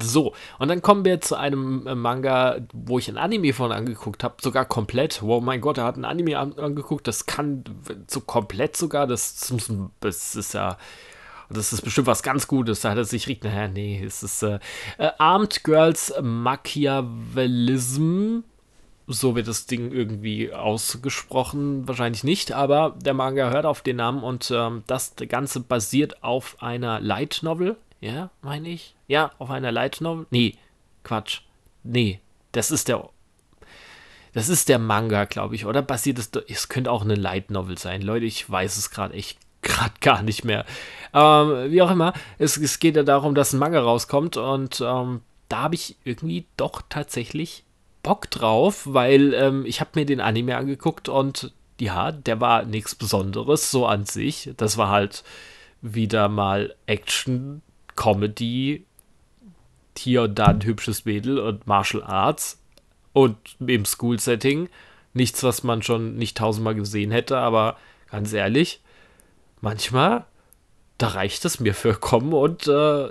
So, und dann kommen wir zu einem äh, Manga, wo ich ein Anime von angeguckt habe, sogar komplett. Wow, mein Gott, er hat ein Anime an, angeguckt, das kann so komplett sogar, das, das, das ist ja das ist bestimmt was ganz Gutes. Da hat er sich regt, naja, nee, es ist äh, äh, Armed Girls Machiavellism. So wird das Ding irgendwie ausgesprochen. Wahrscheinlich nicht, aber der Manga hört auf den Namen und ähm, das Ganze basiert auf einer Light Novel. Ja, meine ich. Ja, auf einer Leitnorm. Nee, Quatsch. Nee, das ist der. Das ist der Manga, glaube ich, oder? Basiert es. Es könnte auch eine Light Novel sein. Leute, ich weiß es gerade echt gerade gar nicht mehr. Ähm, wie auch immer, es, es, geht ja darum, dass ein Manga rauskommt und ähm, da habe ich irgendwie doch tatsächlich Bock drauf, weil ähm, ich habe mir den Anime angeguckt und ja, der war nichts Besonderes so an sich. Das war halt wieder mal Action Comedy, hier und da ein hübsches Mädel und Martial Arts und im School-Setting. Nichts, was man schon nicht tausendmal gesehen hätte, aber ganz ehrlich, manchmal, da reicht es mir für kommen und äh,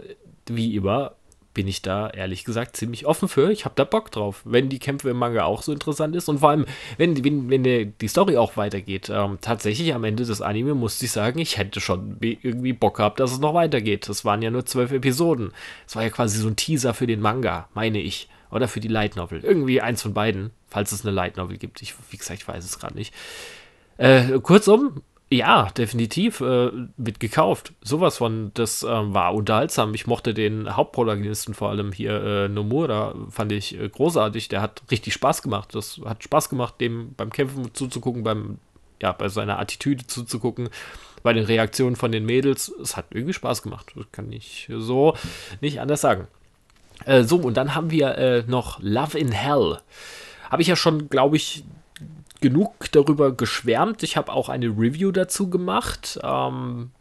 wie immer bin ich da ehrlich gesagt ziemlich offen für. Ich habe da Bock drauf, wenn die Kämpfe im Manga auch so interessant ist und vor allem, wenn, wenn, wenn die Story auch weitergeht. Ähm, tatsächlich am Ende des Anime musste ich sagen, ich hätte schon irgendwie Bock gehabt, dass es noch weitergeht. Das waren ja nur zwölf Episoden. Es war ja quasi so ein Teaser für den Manga, meine ich. Oder für die Light Novel. Irgendwie eins von beiden, falls es eine Light Novel gibt. Ich, wie gesagt, ich weiß es gerade nicht. Äh, kurzum, ja, definitiv. Äh, wird gekauft. Sowas von, das äh, war unterhaltsam. Ich mochte den Hauptprotagonisten vor allem hier, äh, Nomura, fand ich äh, großartig. Der hat richtig Spaß gemacht. Das hat Spaß gemacht, dem beim Kämpfen zuzugucken, beim, ja, bei seiner Attitüde zuzugucken, bei den Reaktionen von den Mädels. Es hat irgendwie Spaß gemacht. Das kann ich so nicht anders sagen. Äh, so, und dann haben wir äh, noch Love in Hell. Habe ich ja schon, glaube ich, genug darüber geschwärmt. Ich habe auch eine Review dazu gemacht. Ähm,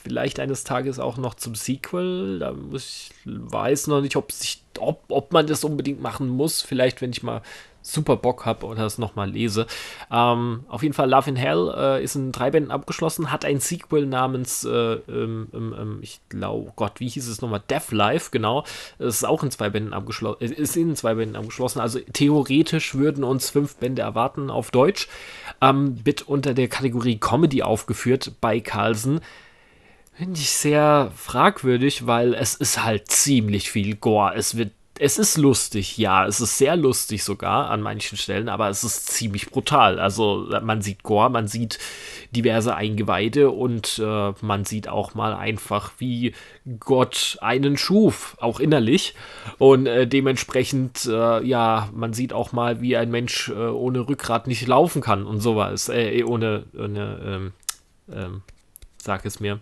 vielleicht eines Tages auch noch zum Sequel. Da muss ich, weiß noch nicht, ob, sich, ob, ob man das unbedingt machen muss. Vielleicht, wenn ich mal super Bock habe oder es nochmal lese. Ähm, auf jeden Fall Love in Hell äh, ist in drei Bänden abgeschlossen, hat ein Sequel namens, äh, ähm, ähm, ähm ich glaube, oh Gott, wie hieß es nochmal? Death Life, genau. Ist auch in zwei Bänden abgeschlossen, äh, ist in zwei Bänden abgeschlossen. Also theoretisch würden uns fünf Bände erwarten auf Deutsch. Ähm, wird unter der Kategorie Comedy aufgeführt bei Carlsen. Finde ich sehr fragwürdig, weil es ist halt ziemlich viel Gore. Es wird es ist lustig, ja, es ist sehr lustig sogar an manchen Stellen, aber es ist ziemlich brutal. Also äh, man sieht Gore, man sieht diverse Eingeweide und äh, man sieht auch mal einfach, wie Gott einen schuf, auch innerlich. Und äh, dementsprechend, äh, ja, man sieht auch mal, wie ein Mensch äh, ohne Rückgrat nicht laufen kann und sowas, äh, ohne, ohne ähm, ähm, sag es mir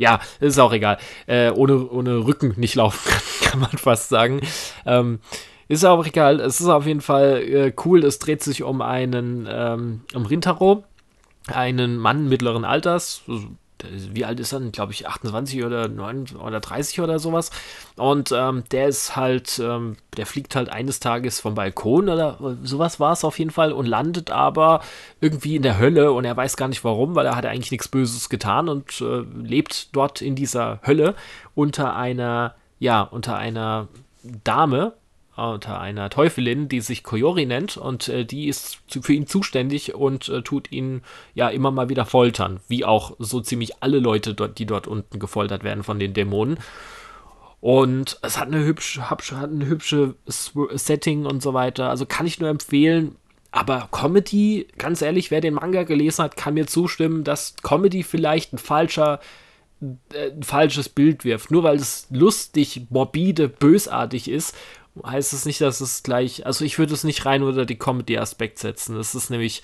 ja, ist auch egal. Äh, ohne, ohne Rücken nicht laufen kann, kann man fast sagen. Ähm, ist auch egal. Es ist auf jeden Fall äh, cool. Es dreht sich um einen, ähm, um Rintaro, einen Mann mittleren Alters, äh, wie alt ist er Glaube ich 28 oder 9 oder 30 oder sowas. Und ähm, der ist halt, ähm, der fliegt halt eines Tages vom Balkon oder äh, sowas war es auf jeden Fall und landet aber irgendwie in der Hölle und er weiß gar nicht warum, weil er hat eigentlich nichts Böses getan und äh, lebt dort in dieser Hölle unter einer, ja, unter einer Dame, unter einer Teufelin, die sich Koyori nennt und äh, die ist zu, für ihn zuständig und äh, tut ihn ja immer mal wieder foltern, wie auch so ziemlich alle Leute, dort, die dort unten gefoltert werden von den Dämonen. Und es hat eine hübsche, hab, hat eine hübsche Setting und so weiter. Also kann ich nur empfehlen. Aber Comedy, ganz ehrlich, wer den Manga gelesen hat, kann mir zustimmen, dass Comedy vielleicht ein falscher äh, ein falsches Bild wirft. Nur weil es lustig, morbide, bösartig ist, heißt es das nicht, dass es gleich, also ich würde es nicht rein unter die Comedy-Aspekt setzen. Es ist nämlich,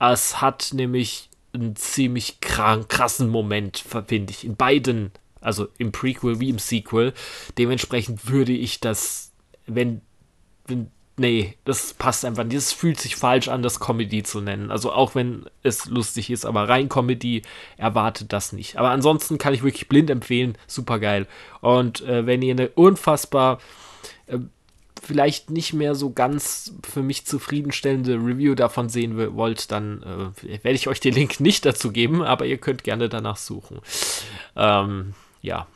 es hat nämlich einen ziemlich krank, krassen Moment, finde ich, in beiden, also im Prequel wie im Sequel. Dementsprechend würde ich das, wenn, wenn nee, das passt einfach nicht. Es fühlt sich falsch an, das Comedy zu nennen. Also auch wenn es lustig ist, aber rein Comedy erwartet das nicht. Aber ansonsten kann ich wirklich blind empfehlen, super geil. Und äh, wenn ihr eine unfassbar äh, vielleicht nicht mehr so ganz für mich zufriedenstellende Review davon sehen wollt, dann äh, werde ich euch den Link nicht dazu geben, aber ihr könnt gerne danach suchen. Ähm, ja,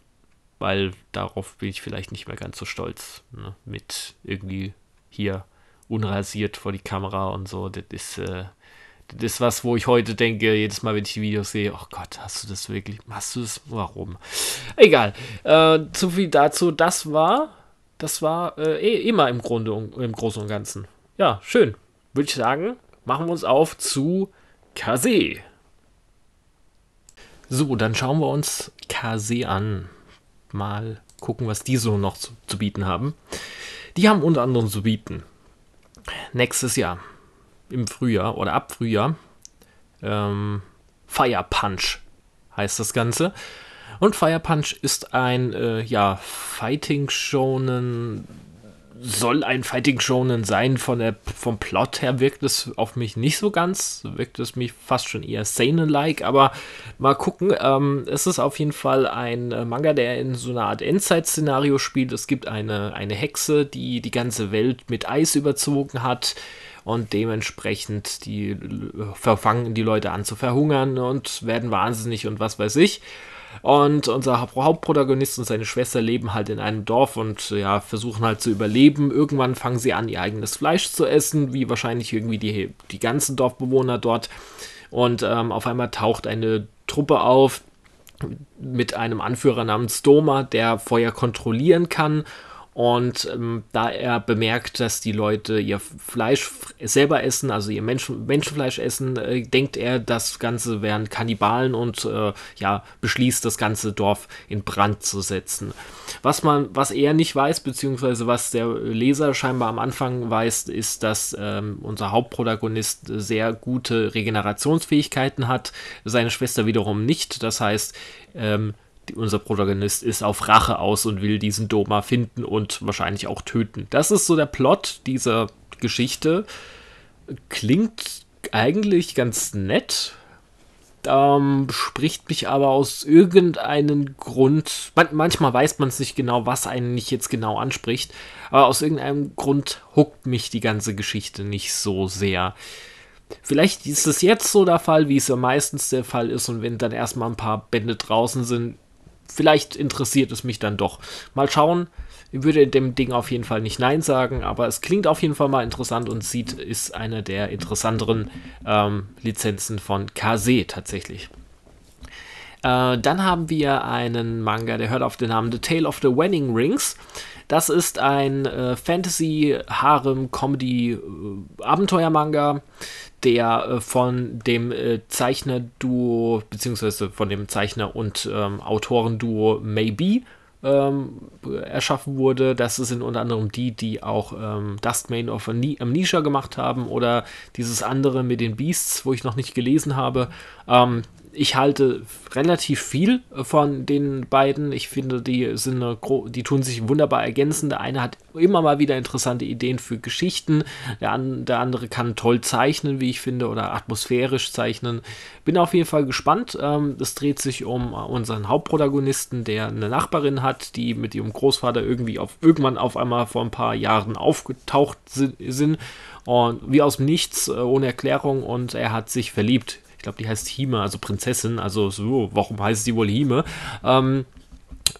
weil darauf bin ich vielleicht nicht mehr ganz so stolz. Ne? Mit irgendwie hier unrasiert vor die Kamera und so. Das ist, äh, das ist was, wo ich heute denke, jedes Mal, wenn ich die Videos sehe, oh Gott, hast du das wirklich? Machst du das? Warum? Egal. Äh, zu viel dazu. Das war das war äh, eh immer im Grunde im Großen und Ganzen. Ja, schön. Würde ich sagen, machen wir uns auf zu Kase. So, dann schauen wir uns Kase an. Mal gucken, was die so noch zu, zu bieten haben. Die haben unter anderem zu bieten. Nächstes Jahr, im Frühjahr oder ab Frühjahr, ähm, Fire Punch heißt das Ganze. Und Fire Punch ist ein, äh, ja, Fighting Shonen, soll ein Fighting Shonen sein. Von der, vom Plot her wirkt es auf mich nicht so ganz, wirkt es mich fast schon eher Seinen-like, aber mal gucken. Ähm, es ist auf jeden Fall ein äh, Manga, der in so einer Art Endzeit-Szenario spielt. Es gibt eine, eine Hexe, die die ganze Welt mit Eis überzogen hat und dementsprechend die äh, verfangen die Leute an zu verhungern und werden wahnsinnig und was weiß ich. Und unser Hauptprotagonist und seine Schwester leben halt in einem Dorf und ja, versuchen halt zu überleben. Irgendwann fangen sie an, ihr eigenes Fleisch zu essen, wie wahrscheinlich irgendwie die, die ganzen Dorfbewohner dort. Und ähm, auf einmal taucht eine Truppe auf mit einem Anführer namens Doma, der Feuer kontrollieren kann und ähm, da er bemerkt, dass die Leute ihr Fleisch selber essen, also ihr Menschen Menschenfleisch essen, äh, denkt er, das Ganze wären Kannibalen und äh, ja, beschließt, das ganze Dorf in Brand zu setzen. Was man, was er nicht weiß, beziehungsweise was der Leser scheinbar am Anfang weiß, ist, dass ähm, unser Hauptprotagonist sehr gute Regenerationsfähigkeiten hat, seine Schwester wiederum nicht. Das heißt, ähm, unser Protagonist ist auf Rache aus und will diesen Doma finden und wahrscheinlich auch töten. Das ist so der Plot dieser Geschichte. Klingt eigentlich ganz nett, ähm, spricht mich aber aus irgendeinem Grund, man, manchmal weiß man es nicht genau, was einen nicht jetzt genau anspricht, aber aus irgendeinem Grund huckt mich die ganze Geschichte nicht so sehr. Vielleicht ist es jetzt so der Fall, wie es ja meistens der Fall ist, und wenn dann erstmal ein paar Bände draußen sind, vielleicht interessiert es mich dann doch. Mal schauen. Ich würde dem Ding auf jeden Fall nicht Nein sagen, aber es klingt auf jeden Fall mal interessant und sieht, ist eine der interessanteren ähm, Lizenzen von KZ e tatsächlich. Äh, dann haben wir einen Manga, der hört auf den Namen The Tale of the Wedding Rings. Das ist ein äh, Fantasy-Harem-Comedy-Abenteuer-Manga, äh, der äh, von dem äh, Zeichner-Duo, beziehungsweise von dem Zeichner und ähm, Autoren-Duo Maybe ähm, erschaffen wurde. Das sind unter anderem die, die auch ähm, Dustman of Amnesia gemacht haben oder dieses andere mit den Beasts, wo ich noch nicht gelesen habe. Ähm, ich halte relativ viel äh, von den beiden. Ich finde, die sind eine, die tun sich wunderbar ergänzen. Der eine hat immer mal wieder interessante Ideen für Geschichten. Der, an, der andere kann toll zeichnen, wie ich finde, oder atmosphärisch zeichnen. Bin auf jeden Fall gespannt. Ähm, es dreht sich um äh, unseren Hauptprotagonisten, der eine Nachbarin hat, die mit ihrem Großvater irgendwie auf irgendwann auf einmal vor ein paar Jahren aufgetaucht sind und wie aus dem Nichts äh, ohne Erklärung und er hat sich verliebt ich glaube, die heißt Hime, also Prinzessin, also so, oh, warum heißt sie wohl Hime? Ähm,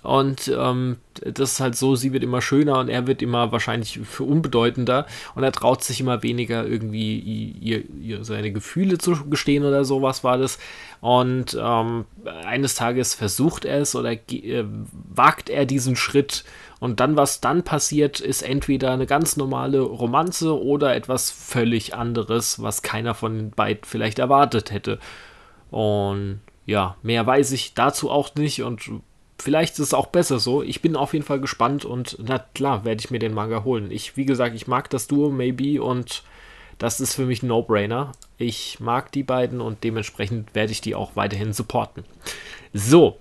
und ähm, das ist halt so, sie wird immer schöner und er wird immer wahrscheinlich für unbedeutender und er traut sich immer weniger irgendwie ihr, ihr, seine Gefühle zu gestehen oder sowas war das. Und ähm, eines Tages versucht er es oder äh, wagt er diesen Schritt und dann, was dann passiert, ist entweder eine ganz normale Romanze oder etwas völlig anderes, was keiner von den beiden vielleicht erwartet hätte. Und ja, mehr weiß ich dazu auch nicht und vielleicht ist es auch besser so. Ich bin auf jeden Fall gespannt und na klar, werde ich mir den Manga holen. Ich, wie gesagt, ich mag das Duo Maybe und das ist für mich ein No-Brainer. Ich mag die beiden und dementsprechend werde ich die auch weiterhin supporten. So,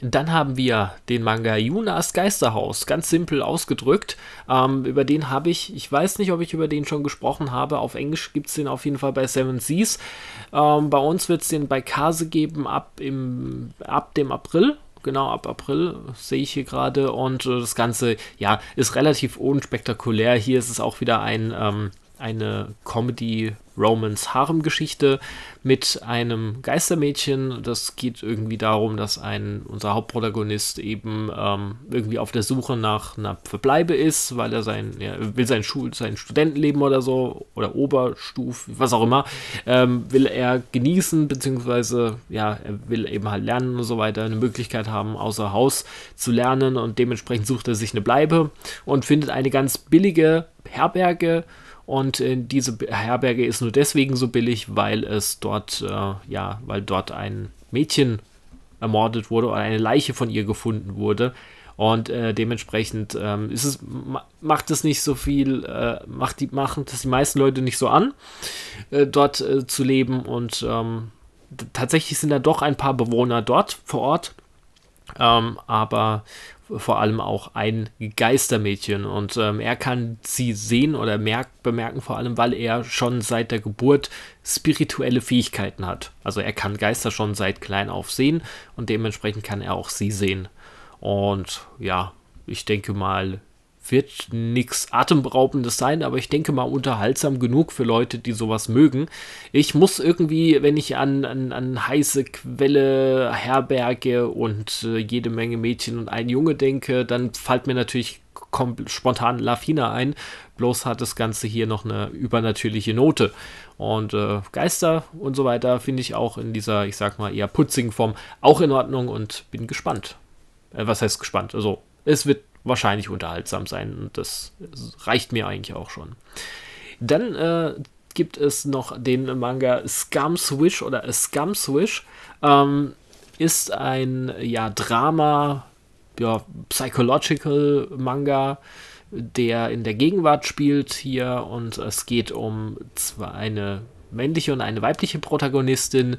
dann haben wir den Manga Yunas Geisterhaus, ganz simpel ausgedrückt. Ähm, über den habe ich, ich weiß nicht, ob ich über den schon gesprochen habe. Auf Englisch gibt es den auf jeden Fall bei Seven Seas. Ähm, bei uns wird es den bei Kase geben ab, im, ab dem April. Genau, ab April sehe ich hier gerade. Und äh, das Ganze, ja, ist relativ unspektakulär. Hier ist es auch wieder ein. Ähm, eine Comedy-Romance-Harem-Geschichte mit einem Geistermädchen. Das geht irgendwie darum, dass ein unser Hauptprotagonist eben ähm, irgendwie auf der Suche nach einer Verbleibe ist, weil er sein ja, will sein Schul sein Studentenleben oder so oder Oberstuf, was auch immer ähm, will er genießen beziehungsweise ja er will eben halt lernen und so weiter eine Möglichkeit haben außer Haus zu lernen und dementsprechend sucht er sich eine Bleibe und findet eine ganz billige Herberge und äh, diese Herberge ist nur deswegen so billig, weil es dort, äh, ja, weil dort ein Mädchen ermordet wurde oder eine Leiche von ihr gefunden wurde. Und äh, dementsprechend ähm, ist es, macht es nicht so viel, äh, macht die, machen das die meisten Leute nicht so an, äh, dort äh, zu leben. Und ähm, tatsächlich sind da doch ein paar Bewohner dort vor Ort. Ähm, aber vor allem auch ein Geistermädchen. Und ähm, er kann sie sehen oder merkt, bemerken, vor allem, weil er schon seit der Geburt spirituelle Fähigkeiten hat. Also er kann Geister schon seit klein auf sehen und dementsprechend kann er auch sie sehen. Und ja, ich denke mal, wird nichts Atemberaubendes sein, aber ich denke mal unterhaltsam genug für Leute, die sowas mögen. Ich muss irgendwie, wenn ich an, an, an heiße Quelle, Herberge und äh, jede Menge Mädchen und ein Junge denke, dann fällt mir natürlich spontan Lafina ein. Bloß hat das Ganze hier noch eine übernatürliche Note. Und äh, Geister und so weiter finde ich auch in dieser, ich sag mal, eher putzigen Form auch in Ordnung und bin gespannt. Äh, was heißt gespannt? Also, es wird wahrscheinlich unterhaltsam sein. Und das reicht mir eigentlich auch schon. Dann äh, gibt es noch den Manga Scum Swish oder A Scum Swish. Ähm, ist ein ja, Drama, ja, Psychological Manga, der in der Gegenwart spielt hier und es geht um zwar eine männliche und eine weibliche Protagonistin,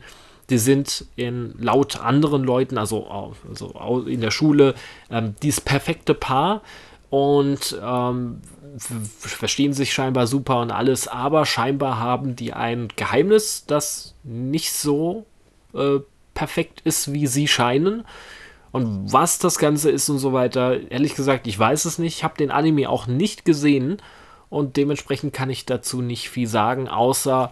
die sind in, laut anderen Leuten, also, also in der Schule, ähm, dieses perfekte Paar und ähm, verstehen sich scheinbar super und alles, aber scheinbar haben die ein Geheimnis, das nicht so äh, perfekt ist, wie sie scheinen. Und was das Ganze ist und so weiter, ehrlich gesagt, ich weiß es nicht. Ich habe den Anime auch nicht gesehen und dementsprechend kann ich dazu nicht viel sagen, außer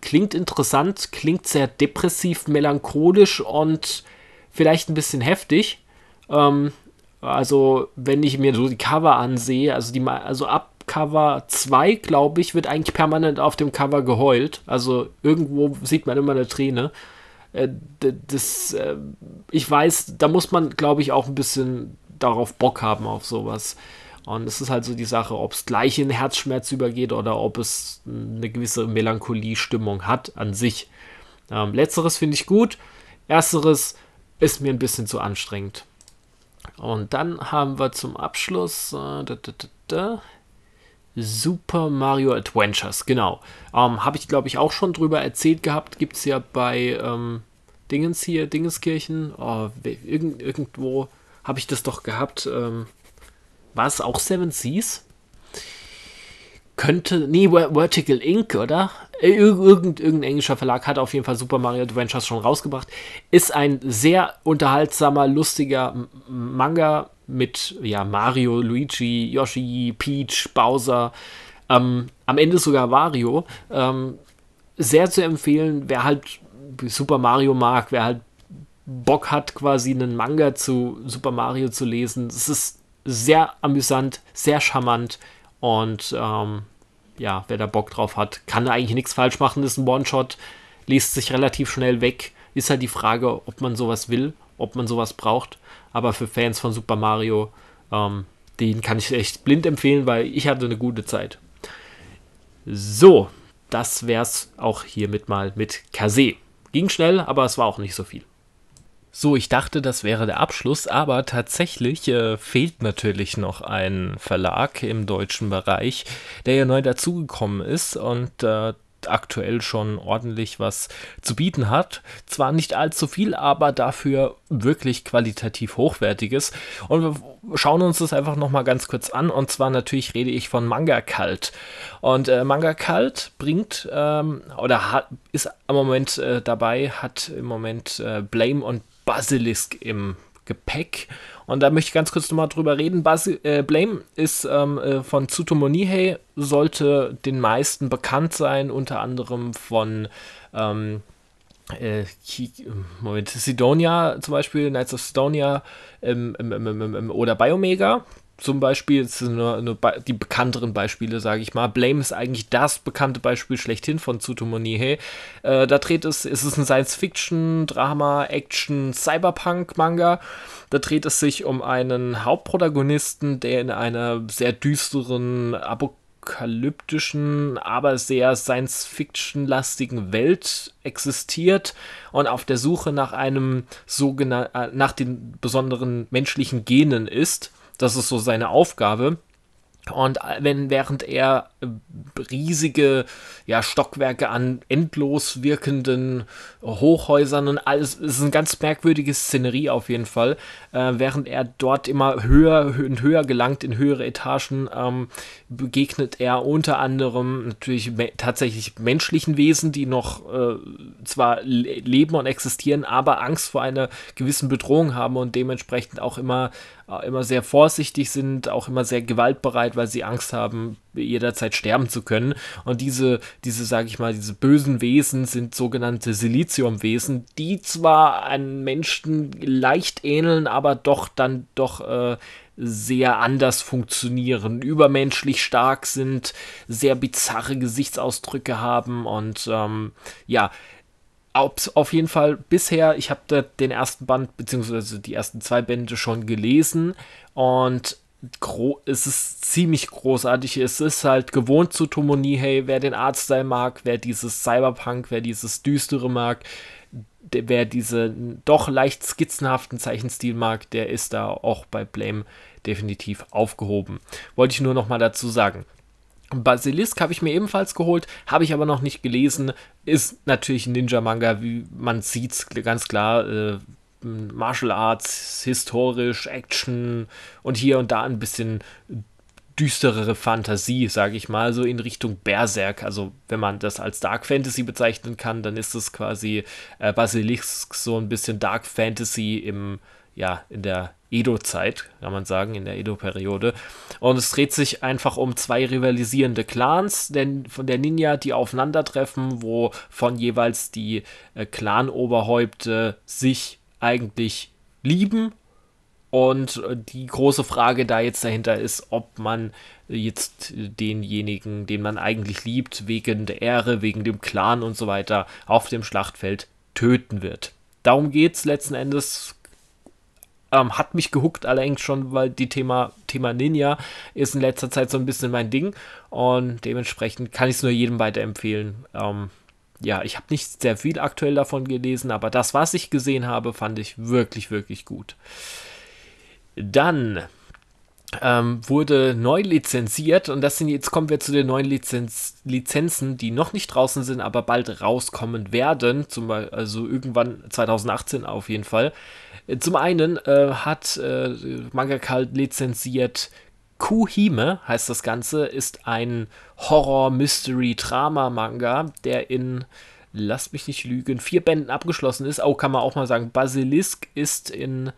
Klingt interessant, klingt sehr depressiv, melancholisch und vielleicht ein bisschen heftig. Ähm, also, wenn ich mir so die Cover ansehe, also die also ab Cover 2, glaube ich, wird eigentlich permanent auf dem Cover geheult. Also irgendwo sieht man immer eine Träne. Äh, das, äh, ich weiß, da muss man, glaube ich, auch ein bisschen darauf Bock haben, auf sowas. Und es ist halt so die Sache, ob es gleich in Herzschmerz übergeht oder ob es eine gewisse Melancholie-Stimmung hat an sich. Ähm, letzteres finde ich gut, ersteres ist mir ein bisschen zu anstrengend. Und dann haben wir zum Abschluss äh, da, da, da, Super Mario Adventures, genau. Ähm, Habe ich, glaube ich, auch schon drüber erzählt gehabt. Gibt es ja bei ähm, Dingens hier, Dingenskirchen, oh, irgend, irgendwo habe ich das doch gehabt. Ähm, war es auch Seven Seas? Könnte, nee, Vertical Inc., oder? Irgend, irgendein englischer Verlag hat auf jeden Fall Super Mario Adventures schon rausgebracht. Ist ein sehr unterhaltsamer, lustiger Manga mit ja, Mario, Luigi, Yoshi, Peach, Bowser, ähm, am Ende sogar Wario. Ähm, sehr zu empfehlen, wer halt Super Mario mag, wer halt Bock hat, quasi einen Manga zu Super Mario zu lesen. Es ist sehr amüsant, sehr charmant und ähm, ja, wer da Bock drauf hat, kann da eigentlich nichts falsch machen. Ist ein One-Shot, liest sich relativ schnell weg. Ist halt die Frage, ob man sowas will, ob man sowas braucht. Aber für Fans von Super Mario, ähm, den kann ich echt blind empfehlen, weil ich hatte eine gute Zeit. So, das wär's auch hiermit mal mit Kase. Ging schnell, aber es war auch nicht so viel. So, ich dachte, das wäre der Abschluss, aber tatsächlich äh, fehlt natürlich noch ein Verlag im deutschen Bereich, der ja neu dazugekommen ist und äh, aktuell schon ordentlich was zu bieten hat. Zwar nicht allzu viel, aber dafür wirklich qualitativ hochwertiges. Und wir schauen uns das einfach nochmal ganz kurz an. Und zwar natürlich rede ich von Manga Kalt. Und äh, Manga Kalt bringt ähm, oder ist im Moment äh, dabei, hat im Moment äh, Blame und Basilisk im Gepäck. Und da möchte ich ganz kurz nochmal drüber reden. Basi äh, Blame ist ähm, äh, von Tsutomu Nihei, sollte den meisten bekannt sein, unter anderem von ähm, äh, Moment, Sidonia zum Beispiel, Knights of Sidonia ähm, ähm, ähm, ähm oder Biomega zum Beispiel, jetzt die bekannteren Beispiele, sage ich mal. Blame ist eigentlich das bekannte Beispiel schlechthin von Tsutomu Nihei. Äh, da dreht es, es ist ein Science-Fiction, Drama, Action, Cyberpunk-Manga. Da dreht es sich um einen Hauptprotagonisten, der in einer sehr düsteren apokalyptischen, aber sehr Science-Fiction-lastigen Welt existiert und auf der Suche nach einem sogenannten, nach den besonderen menschlichen Genen ist. Das ist so seine Aufgabe. Und wenn während er äh, riesige ja, Stockwerke an endlos wirkenden Hochhäusern und alles, ist eine ganz merkwürdige Szenerie auf jeden Fall, äh, während er dort immer höher und höher gelangt in höhere Etagen, ähm, begegnet er unter anderem natürlich me tatsächlich menschlichen Wesen, die noch äh, zwar le leben und existieren, aber Angst vor einer gewissen Bedrohung haben und dementsprechend auch immer äh, immer sehr vorsichtig sind, auch immer sehr gewaltbereit, weil sie Angst haben, jederzeit sterben zu können. Und diese, diese, sag ich mal, diese bösen Wesen sind sogenannte Siliziumwesen, die zwar einen Menschen leicht ähneln, aber doch dann doch äh, sehr anders funktionieren, übermenschlich stark sind, sehr bizarre Gesichtsausdrücke haben und ähm, ja, auf jeden Fall bisher, ich habe den ersten Band bzw. die ersten zwei Bände schon gelesen und es ist ziemlich großartig. Es ist halt gewohnt zu Tomo Nihei, wer den Artstyle mag, wer dieses Cyberpunk, wer dieses Düstere mag, wer diesen doch leicht skizzenhaften Zeichenstil mag, der ist da auch bei Blame definitiv aufgehoben. Wollte ich nur noch mal dazu sagen. Basilisk habe ich mir ebenfalls geholt, habe ich aber noch nicht gelesen. Ist natürlich ein Ninja-Manga, wie man sieht, ganz klar. Äh, Martial Arts, historisch, Action und hier und da ein bisschen düsterere Fantasie, sage ich mal, so in Richtung Berserk. Also wenn man das als Dark Fantasy bezeichnen kann, dann ist es quasi äh, Basilisk so ein bisschen Dark Fantasy im ja, in der Edo-Zeit, kann man sagen, in der Edo-Periode. Und es dreht sich einfach um zwei rivalisierende Clans denn von der Ninja, die aufeinandertreffen, wo von jeweils die äh, Clan-Oberhäupte sich eigentlich lieben. Und äh, die große Frage da jetzt dahinter ist, ob man jetzt denjenigen, den man eigentlich liebt, wegen der Ehre, wegen dem Clan und so weiter auf dem Schlachtfeld töten wird. Darum geht es letzten Endes ähm, hat mich gehuckt allerdings schon, weil die Thema, Thema Ninja ist in letzter Zeit so ein bisschen mein Ding und dementsprechend kann ich es nur jedem weiterempfehlen. Ähm, ja, ich habe nicht sehr viel aktuell davon gelesen, aber das, was ich gesehen habe, fand ich wirklich, wirklich gut. Dann ähm, wurde neu lizenziert und das sind jetzt kommen wir zu den neuen Lizenz, Lizenzen, die noch nicht draußen sind, aber bald rauskommen werden, zum Beispiel, also irgendwann 2018 auf jeden Fall. Zum einen äh, hat äh, Mangaka lizenziert Kuhime heißt das Ganze, ist ein Horror-Mystery-Drama-Manga, der in, lasst mich nicht lügen, vier Bänden abgeschlossen ist. Auch kann man auch mal sagen, Basilisk ist in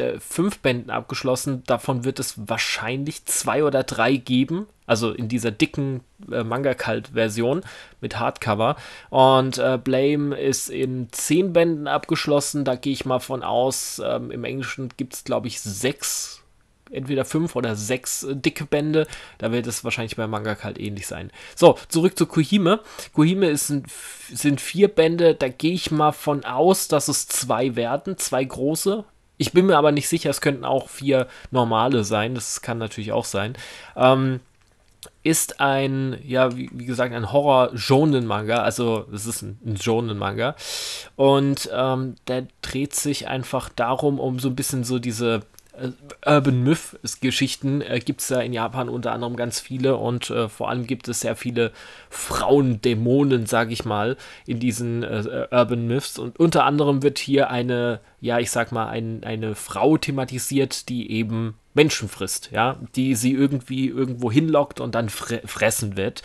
äh, fünf Bänden abgeschlossen. Davon wird es wahrscheinlich zwei oder drei geben. Also in dieser dicken äh, Manga-Kalt-Version mit Hardcover. Und äh, Blame ist in zehn Bänden abgeschlossen. Da gehe ich mal von aus. Ähm, Im Englischen gibt es, glaube ich, sechs. Entweder fünf oder sechs äh, dicke Bände. Da wird es wahrscheinlich bei Manga kalt ähnlich sein. So, zurück zu Kohime. Kohime ist ein, sind vier Bände. Da gehe ich mal von aus, dass es zwei werden. Zwei große ich bin mir aber nicht sicher, es könnten auch vier normale sein, das kann natürlich auch sein. Ähm, ist ein, ja, wie, wie gesagt, ein horror jonen manga also es ist ein, ein Shonen-Manga und ähm, der dreht sich einfach darum, um so ein bisschen so diese äh, Urban Myth-Geschichten äh, gibt es ja in Japan unter anderem ganz viele und äh, vor allem gibt es sehr viele Frauendämonen, sage ich mal, in diesen äh, Urban Myths. Und unter anderem wird hier eine, ja, ich sag mal, ein, eine Frau thematisiert, die eben Menschen frisst, ja, die sie irgendwie irgendwo hinlockt und dann fre fressen wird.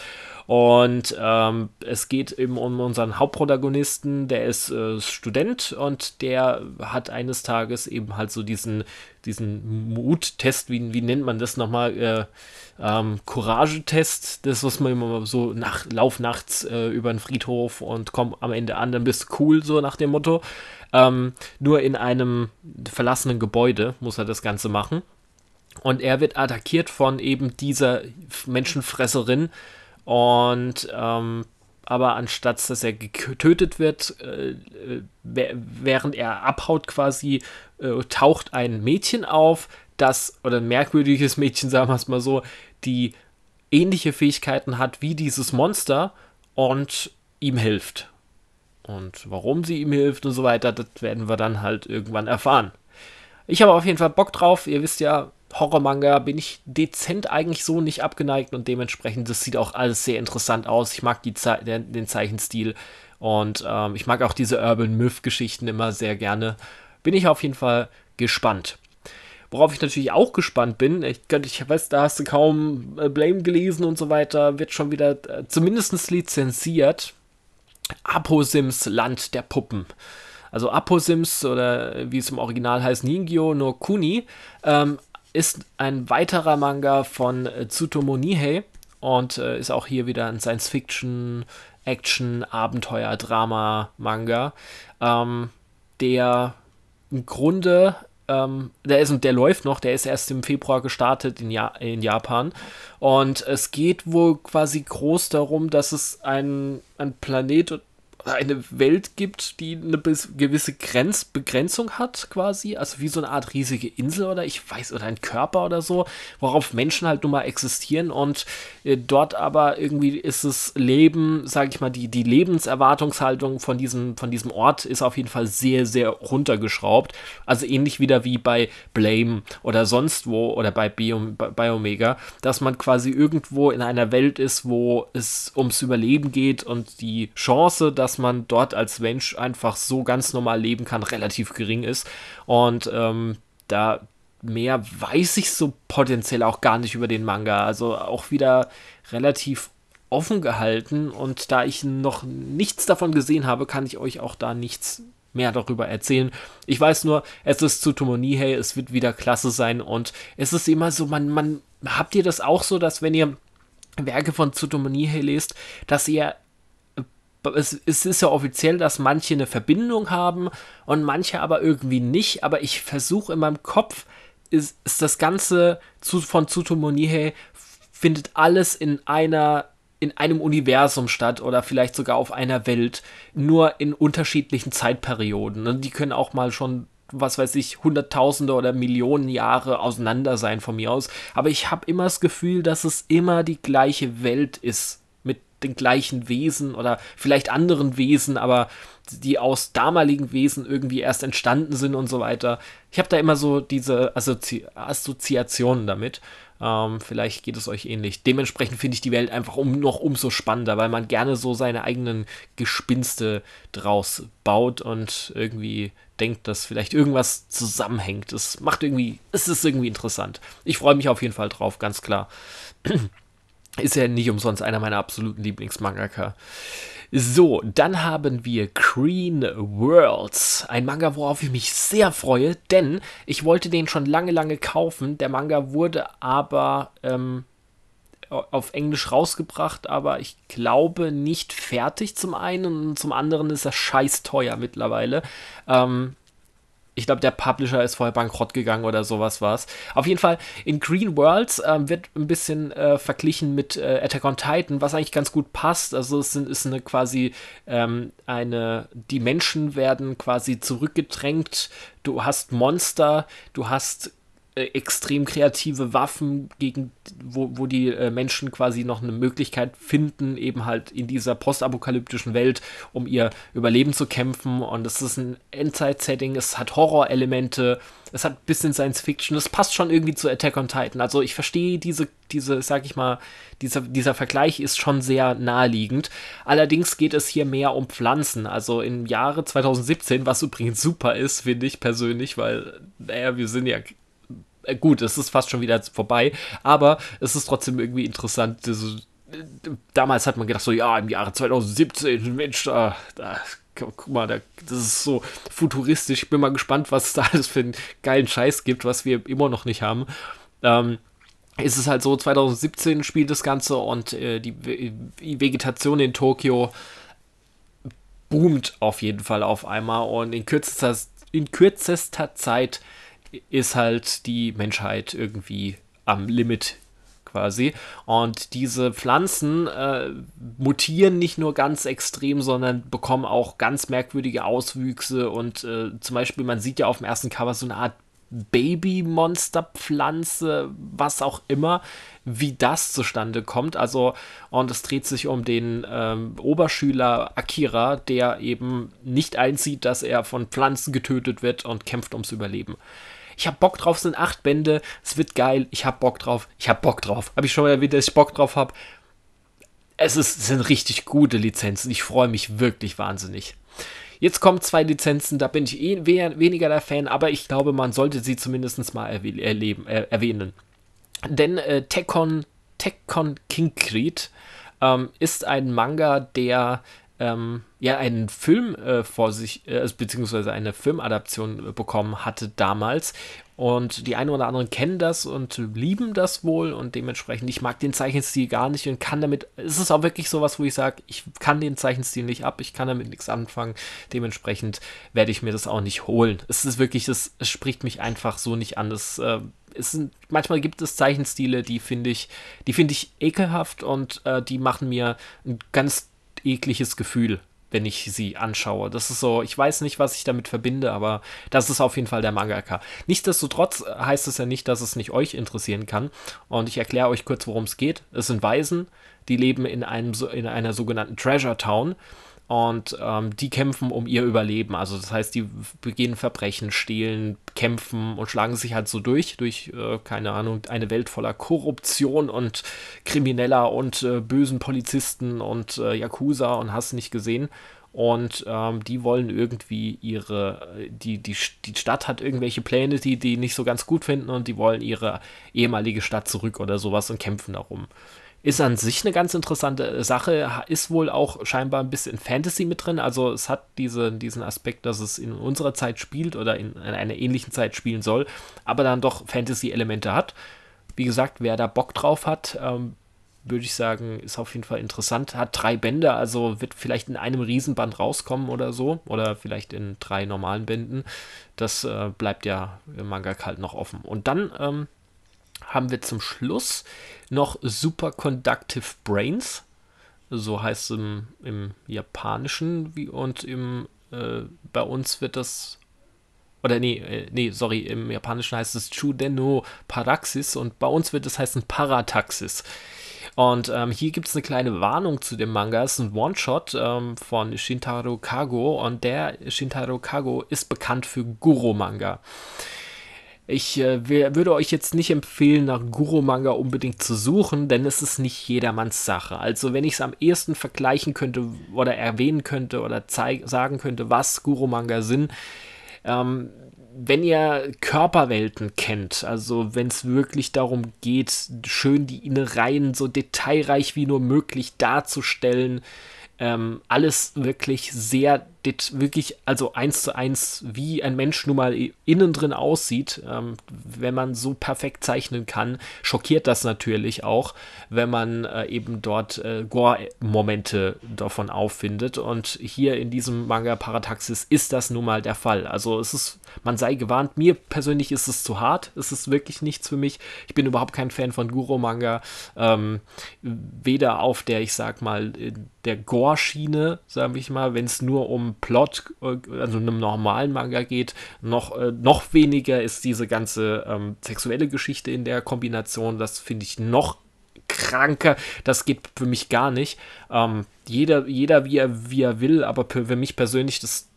Und ähm, es geht eben um unseren Hauptprotagonisten, der ist äh, Student und der hat eines Tages eben halt so diesen, diesen Mut-Test, wie, wie nennt man das nochmal? Äh, ähm, Couragetest, das, was man immer so nach, lauf nachts äh, über den Friedhof und komm am Ende an, dann bist du cool, so nach dem Motto. Ähm, nur in einem verlassenen Gebäude muss er das Ganze machen. Und er wird attackiert von eben dieser Menschenfresserin, und ähm, aber anstatt dass er getötet wird, äh, äh während er abhaut quasi, äh, taucht ein Mädchen auf, das, oder ein merkwürdiges Mädchen, sagen wir es mal so, die ähnliche Fähigkeiten hat wie dieses Monster und ihm hilft. Und warum sie ihm hilft und so weiter, das werden wir dann halt irgendwann erfahren. Ich habe auf jeden Fall Bock drauf. Ihr wisst ja, Horror-Manga bin ich dezent eigentlich so nicht abgeneigt und dementsprechend, das sieht auch alles sehr interessant aus. Ich mag die Ze den, den, Zeichenstil und ähm, ich mag auch diese Urban Myth-Geschichten immer sehr gerne. Bin ich auf jeden Fall gespannt. Worauf ich natürlich auch gespannt bin, ich, ich weiß, da hast du kaum äh, Blame gelesen und so weiter, wird schon wieder äh, zumindest lizenziert. Aposims Land der Puppen. Also Aposims oder äh, wie es im Original heißt, Ningyo no Kuni, ähm, ist ein weiterer Manga von äh, Tsutomu Nihei und äh, ist auch hier wieder ein Science-Fiction, Action, Abenteuer, Drama Manga, ähm, der im Grunde ähm, der ist und der läuft noch, der ist erst im Februar gestartet in, ja in Japan. Und es geht wohl quasi groß darum, dass es ein, einen Planet eine Welt gibt, die eine gewisse Grenzbegrenzung hat, quasi. Also wie so eine Art riesige Insel oder ich weiß, oder ein Körper oder so, worauf Menschen halt nun mal existieren und äh, dort aber irgendwie ist das Leben, sag ich mal, die, die Lebenserwartungshaltung von diesem, von diesem Ort ist auf jeden Fall sehr, sehr runtergeschraubt. Also ähnlich wieder wie bei Blame oder sonst wo oder bei Biom Biomega, dass man quasi irgendwo in einer Welt ist, wo es ums Überleben geht und die Chance, dass man dort als Mensch einfach so ganz normal leben kann, relativ gering ist. Und ähm, da mehr weiß ich so potenziell auch gar nicht über den Manga. Also auch wieder relativ offen gehalten und da ich noch nichts davon gesehen habe, kann ich euch auch da nichts mehr darüber erzählen. Ich weiß nur, es ist Tsutomu Nihei, es wird wieder klasse sein und es ist immer so, man, man, habt ihr das auch so, dass wenn ihr Werke von Tsutomu Nihei lest, dass ihr es, es ist ja offiziell, dass manche eine Verbindung haben und manche aber irgendwie nicht. Aber ich versuche in meinem Kopf, ist, ist das Ganze zu, von Tsutomunihe, findet alles in einer in einem Universum statt oder vielleicht sogar auf einer Welt, nur in unterschiedlichen Zeitperioden. Und die können auch mal schon, was weiß ich, Hunderttausende oder Millionen Jahre auseinander sein von mir aus. Aber ich habe immer das Gefühl, dass es immer die gleiche Welt ist, den gleichen Wesen oder vielleicht anderen Wesen, aber die aus damaligen Wesen irgendwie erst entstanden sind und so weiter. Ich habe da immer so diese Assozi Assoziationen damit. Ähm, vielleicht geht es euch ähnlich. Dementsprechend finde ich die Welt einfach um, noch umso spannender, weil man gerne so seine eigenen Gespinste draus baut und irgendwie denkt, dass vielleicht irgendwas zusammenhängt. Es macht irgendwie, es ist irgendwie interessant. Ich freue mich auf jeden Fall drauf, ganz klar. Ist ja nicht umsonst einer meiner absoluten Lieblingsmangaka. So, dann haben wir Green Worlds, ein Manga, worauf ich mich sehr freue, denn ich wollte den schon lange, lange kaufen. Der Manga wurde aber ähm, auf Englisch rausgebracht, aber ich glaube nicht fertig zum einen und zum anderen ist er scheiß teuer mittlerweile. Ähm, ich glaube, der Publisher ist vorher bankrott gegangen oder sowas war es. Auf jeden Fall, in Green Worlds ähm, wird ein bisschen äh, verglichen mit äh, Attack on Titan, was eigentlich ganz gut passt. Also es sind, ist eine quasi ähm, eine, die Menschen werden quasi zurückgedrängt. Du hast Monster, du hast äh, extrem kreative Waffen, gegen, wo, wo die äh, Menschen quasi noch eine Möglichkeit finden, eben halt in dieser postapokalyptischen Welt, um ihr Überleben zu kämpfen. Und es ist ein Endzeit-Setting, es hat Horror-Elemente, es hat ein bisschen Science-Fiction, es passt schon irgendwie zu Attack on Titan. Also ich verstehe diese, diese, sag ich mal, dieser, dieser Vergleich ist schon sehr naheliegend. Allerdings geht es hier mehr um Pflanzen. Also im Jahre 2017, was übrigens super ist, finde ich persönlich, weil, naja, wir sind ja äh, gut, es ist fast schon wieder vorbei, aber es ist trotzdem irgendwie interessant. Diese, äh, damals hat man gedacht, so ja, im Jahre 2017, Mensch, da, da guck mal, da, das ist so futuristisch. Ich bin mal gespannt, was es da alles für einen geilen Scheiß gibt, was wir immer noch nicht haben. Ähm, ist es halt so, 2017 spielt das Ganze und äh, die, die Vegetation in Tokio boomt auf jeden Fall auf einmal und in kürzester, in kürzester Zeit ist halt die Menschheit irgendwie am Limit quasi. Und diese Pflanzen äh, mutieren nicht nur ganz extrem, sondern bekommen auch ganz merkwürdige Auswüchse. Und äh, zum Beispiel, man sieht ja auf dem ersten Cover so eine Art Baby-Monster-Pflanze, was auch immer, wie das zustande kommt. Also, und es dreht sich um den ähm, Oberschüler Akira, der eben nicht einzieht, dass er von Pflanzen getötet wird und kämpft ums Überleben ich habe Bock drauf, es sind acht Bände, es wird geil, ich habe Bock drauf, ich habe Bock drauf. Habe ich schon mal erwähnt, dass ich Bock drauf habe. Es, es sind richtig gute Lizenzen, ich freue mich wirklich wahnsinnig. Jetzt kommen zwei Lizenzen, da bin ich eh weniger der Fan, aber ich glaube, man sollte sie zumindest mal erleben, äh, erwähnen. Denn äh, Tekkon, Tekkon King Creed ähm, ist ein Manga, der ähm, ja einen Film äh, vor sich, äh, also beziehungsweise eine Filmadaption äh, bekommen hatte damals. Und die einen oder anderen kennen das und lieben das wohl und dementsprechend, ich mag den Zeichenstil gar nicht und kann damit, es ist auch wirklich sowas, wo ich sage, ich kann den Zeichenstil nicht ab, ich kann damit nichts anfangen, dementsprechend werde ich mir das auch nicht holen. Es ist wirklich, das, es spricht mich einfach so nicht an, das äh, sind, manchmal gibt es Zeichenstile, die finde ich, die finde ich ekelhaft und äh, die machen mir ein ganz ekliges Gefühl wenn ich sie anschaue. Das ist so, ich weiß nicht, was ich damit verbinde, aber das ist auf jeden Fall der Mangaka. Nichtsdestotrotz heißt es ja nicht, dass es nicht euch interessieren kann. Und ich erkläre euch kurz, worum es geht. Es sind Waisen, die leben in, einem, in einer sogenannten Treasure Town und ähm, die kämpfen um ihr Überleben. Also das heißt, die begehen Verbrechen, stehlen, kämpfen und schlagen sich halt so durch, durch, äh, keine Ahnung, eine Welt voller Korruption und Krimineller und äh, bösen Polizisten und äh, Yakuza und hast nicht gesehen. Und ähm, die wollen irgendwie ihre, die, die, die Stadt hat irgendwelche Pläne, die die nicht so ganz gut finden und die wollen ihre ehemalige Stadt zurück oder sowas und kämpfen darum. Ist an sich eine ganz interessante Sache, ist wohl auch scheinbar ein bisschen Fantasy mit drin. Also es hat diese, diesen Aspekt, dass es in unserer Zeit spielt oder in, in einer ähnlichen Zeit spielen soll, aber dann doch Fantasy-Elemente hat. Wie gesagt, wer da Bock drauf hat, ähm, würde ich sagen, ist auf jeden Fall interessant. Hat drei Bände, also wird vielleicht in einem Riesenband rauskommen oder so. Oder vielleicht in drei normalen Bänden. Das äh, bleibt ja im Manga kalt noch offen. Und dann ähm, haben wir zum Schluss noch Superconductive Brains. So heißt es im, im Japanischen wie, und im, äh, bei uns wird das, oder nee, äh, nee, sorry, im Japanischen heißt es Chudeno Paraxis und bei uns wird es heißen Parataxis. Und ähm, hier gibt es eine kleine Warnung zu dem Manga. Es ist ein One-Shot ähm, von Shintaro Kago und der Shintaro Kago ist bekannt für Guru-Manga. Ich äh, würde euch jetzt nicht empfehlen, nach Guru-Manga unbedingt zu suchen, denn es ist nicht jedermanns Sache. Also wenn ich es am ehesten vergleichen könnte oder erwähnen könnte oder sagen könnte, was Guru-Manga sind, ähm, wenn ihr Körperwelten kennt, also wenn es wirklich darum geht, schön die Innereien so detailreich wie nur möglich darzustellen, ähm, alles wirklich sehr, wirklich, also eins zu eins, wie ein Mensch nun mal innen drin aussieht, ähm, wenn man so perfekt zeichnen kann, schockiert das natürlich auch, wenn man äh, eben dort äh, Gore-Momente davon auffindet. Und hier in diesem Manga Parataxis ist das nun mal der Fall. Also es ist man sei gewarnt. Mir persönlich ist es zu hart, es ist wirklich nichts für mich. Ich bin überhaupt kein Fan von Guru-Manga, ähm, weder auf der, ich sag mal, äh, der Gore-Schiene, sage ich mal, wenn es nur um Plot, äh, also einem normalen Manga geht, noch, äh, noch weniger ist diese ganze ähm, sexuelle Geschichte in der Kombination. Das finde ich noch kranker. Das geht für mich gar nicht. Ähm, jeder, jeder wie er, wie er will, aber für, mich persönlich, das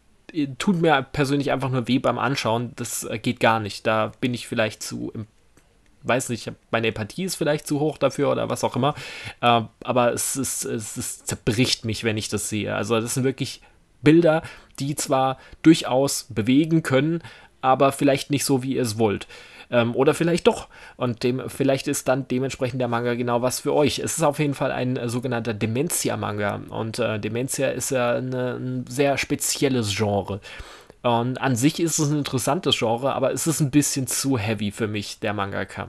tut mir persönlich einfach nur weh beim Anschauen. Das äh, geht gar nicht. Da bin ich vielleicht zu, weiß nicht, meine Empathie ist vielleicht zu hoch dafür oder was auch immer. Ähm, aber es, ist, es, es zerbricht mich, wenn ich das sehe. Also das sind wirklich Bilder, die zwar durchaus bewegen können, aber vielleicht nicht so, wie ihr es wollt. Ähm, oder vielleicht doch. Und dem, vielleicht ist dann dementsprechend der Manga genau was für euch. Es ist auf jeden Fall ein äh, sogenannter Dementia-Manga. Und äh, Dementia ist ja eine, ein sehr spezielles Genre. Und an sich ist es ein interessantes Genre, aber es ist ein bisschen zu heavy für mich, der Mangaka.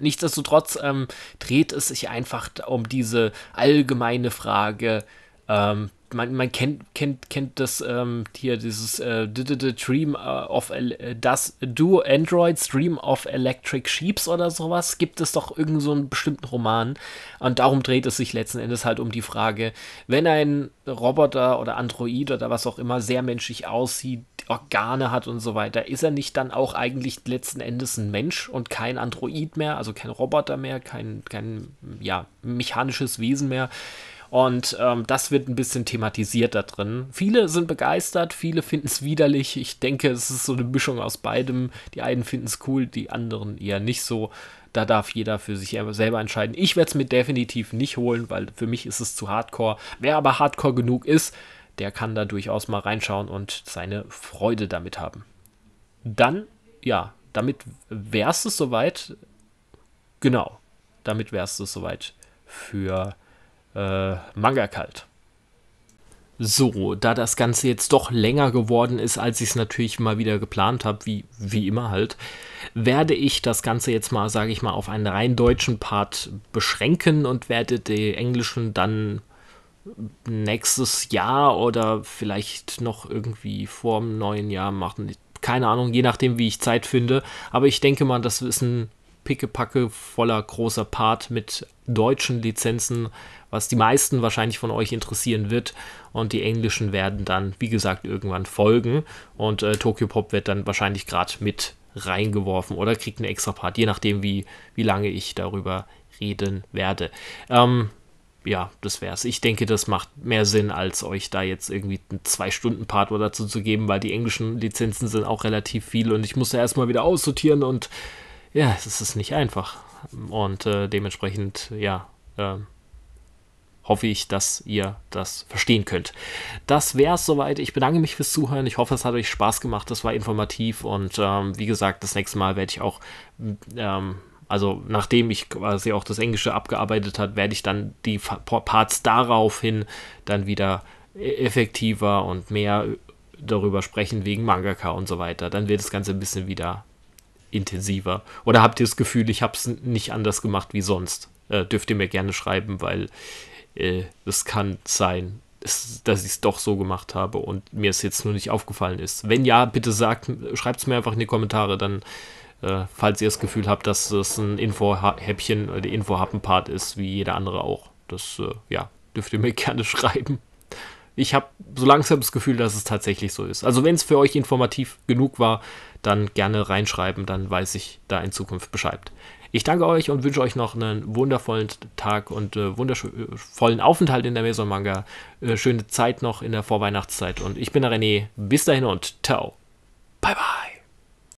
Nichtsdestotrotz ähm, dreht es sich einfach um diese allgemeine Frage, ähm, man, man kennt, kennt, kennt das ähm, hier, dieses äh, Dream äh, of äh, das Do Androids Dream of Electric Sheeps oder sowas, gibt es doch irgendeinen so einen bestimmten Roman. Und darum dreht es sich letzten Endes halt um die Frage, wenn ein Roboter oder Android oder was auch immer sehr menschlich aussieht, Organe hat und so weiter, ist er nicht dann auch eigentlich letzten Endes ein Mensch und kein Android mehr, also kein Roboter mehr, kein, kein ja, mechanisches Wesen mehr? Und ähm, das wird ein bisschen thematisiert da drin. Viele sind begeistert, viele finden es widerlich. Ich denke, es ist so eine Mischung aus beidem. Die einen finden es cool, die anderen eher nicht so. Da darf jeder für sich selber entscheiden. Ich werde es mir definitiv nicht holen, weil für mich ist es zu hardcore. Wer aber hardcore genug ist, der kann da durchaus mal reinschauen und seine Freude damit haben. Dann, ja, damit wär's es soweit. Genau, damit wär's es soweit für äh, Manga kalt. So, da das Ganze jetzt doch länger geworden ist, als ich es natürlich mal wieder geplant habe, wie, wie immer halt, werde ich das Ganze jetzt mal, sage ich mal, auf einen rein deutschen Part beschränken und werde die englischen dann nächstes Jahr oder vielleicht noch irgendwie vor dem neuen Jahr machen. Keine Ahnung, je nachdem, wie ich Zeit finde. Aber ich denke mal, das ist ein pickepacke voller großer Part mit deutschen Lizenzen, was die meisten wahrscheinlich von euch interessieren wird. Und die englischen werden dann, wie gesagt, irgendwann folgen. Und äh, Tokyo Pop wird dann wahrscheinlich gerade mit reingeworfen oder kriegt einen extra Part, je nachdem, wie, wie lange ich darüber reden werde. Ähm, ja, das wär's. Ich denke, das macht mehr Sinn, als euch da jetzt irgendwie einen Zwei-Stunden-Part oder dazu zu geben, weil die englischen Lizenzen sind auch relativ viel und ich muss da erstmal wieder aussortieren und ja, es ist nicht einfach. Und äh, dementsprechend, ja, äh, hoffe ich, dass ihr das verstehen könnt. Das wäre es soweit. Ich bedanke mich fürs Zuhören. Ich hoffe, es hat euch Spaß gemacht. Das war informativ. Und ähm, wie gesagt, das nächste Mal werde ich auch, ähm, also nachdem ich quasi auch das Englische abgearbeitet habe, werde ich dann die Parts daraufhin dann wieder e-, effektiver und mehr darüber sprechen wegen Mangaka und so weiter. Dann wird das Ganze ein bisschen wieder intensiver? Oder habt ihr das Gefühl, ich habe es nicht anders gemacht wie sonst? Äh, dürft ihr mir gerne schreiben, weil äh, es äh, kann sein, dass ich es doch so gemacht habe und mir es jetzt nur nicht aufgefallen ist. Wenn ja, bitte sagt, schreibt es mir einfach in die Kommentare, dann, äh, falls ihr das Gefühl habt, dass es ein Info-Häppchen oder äh, info happen part ist, wie jeder andere auch. Das, äh, ja, dürft ihr mir gerne schreiben. Ich habe so langsam das Gefühl, dass es tatsächlich so ist. Also wenn es für euch informativ genug war, dann gerne reinschreiben, dann weiß ich da in Zukunft Bescheid. Ich danke euch und wünsche euch noch einen wundervollen Tag und äh, wundervollen äh, Aufenthalt in der Maison Manga. Äh, schöne Zeit noch in der Vorweihnachtszeit und ich bin der René. Bis dahin und ciao. Bye bye.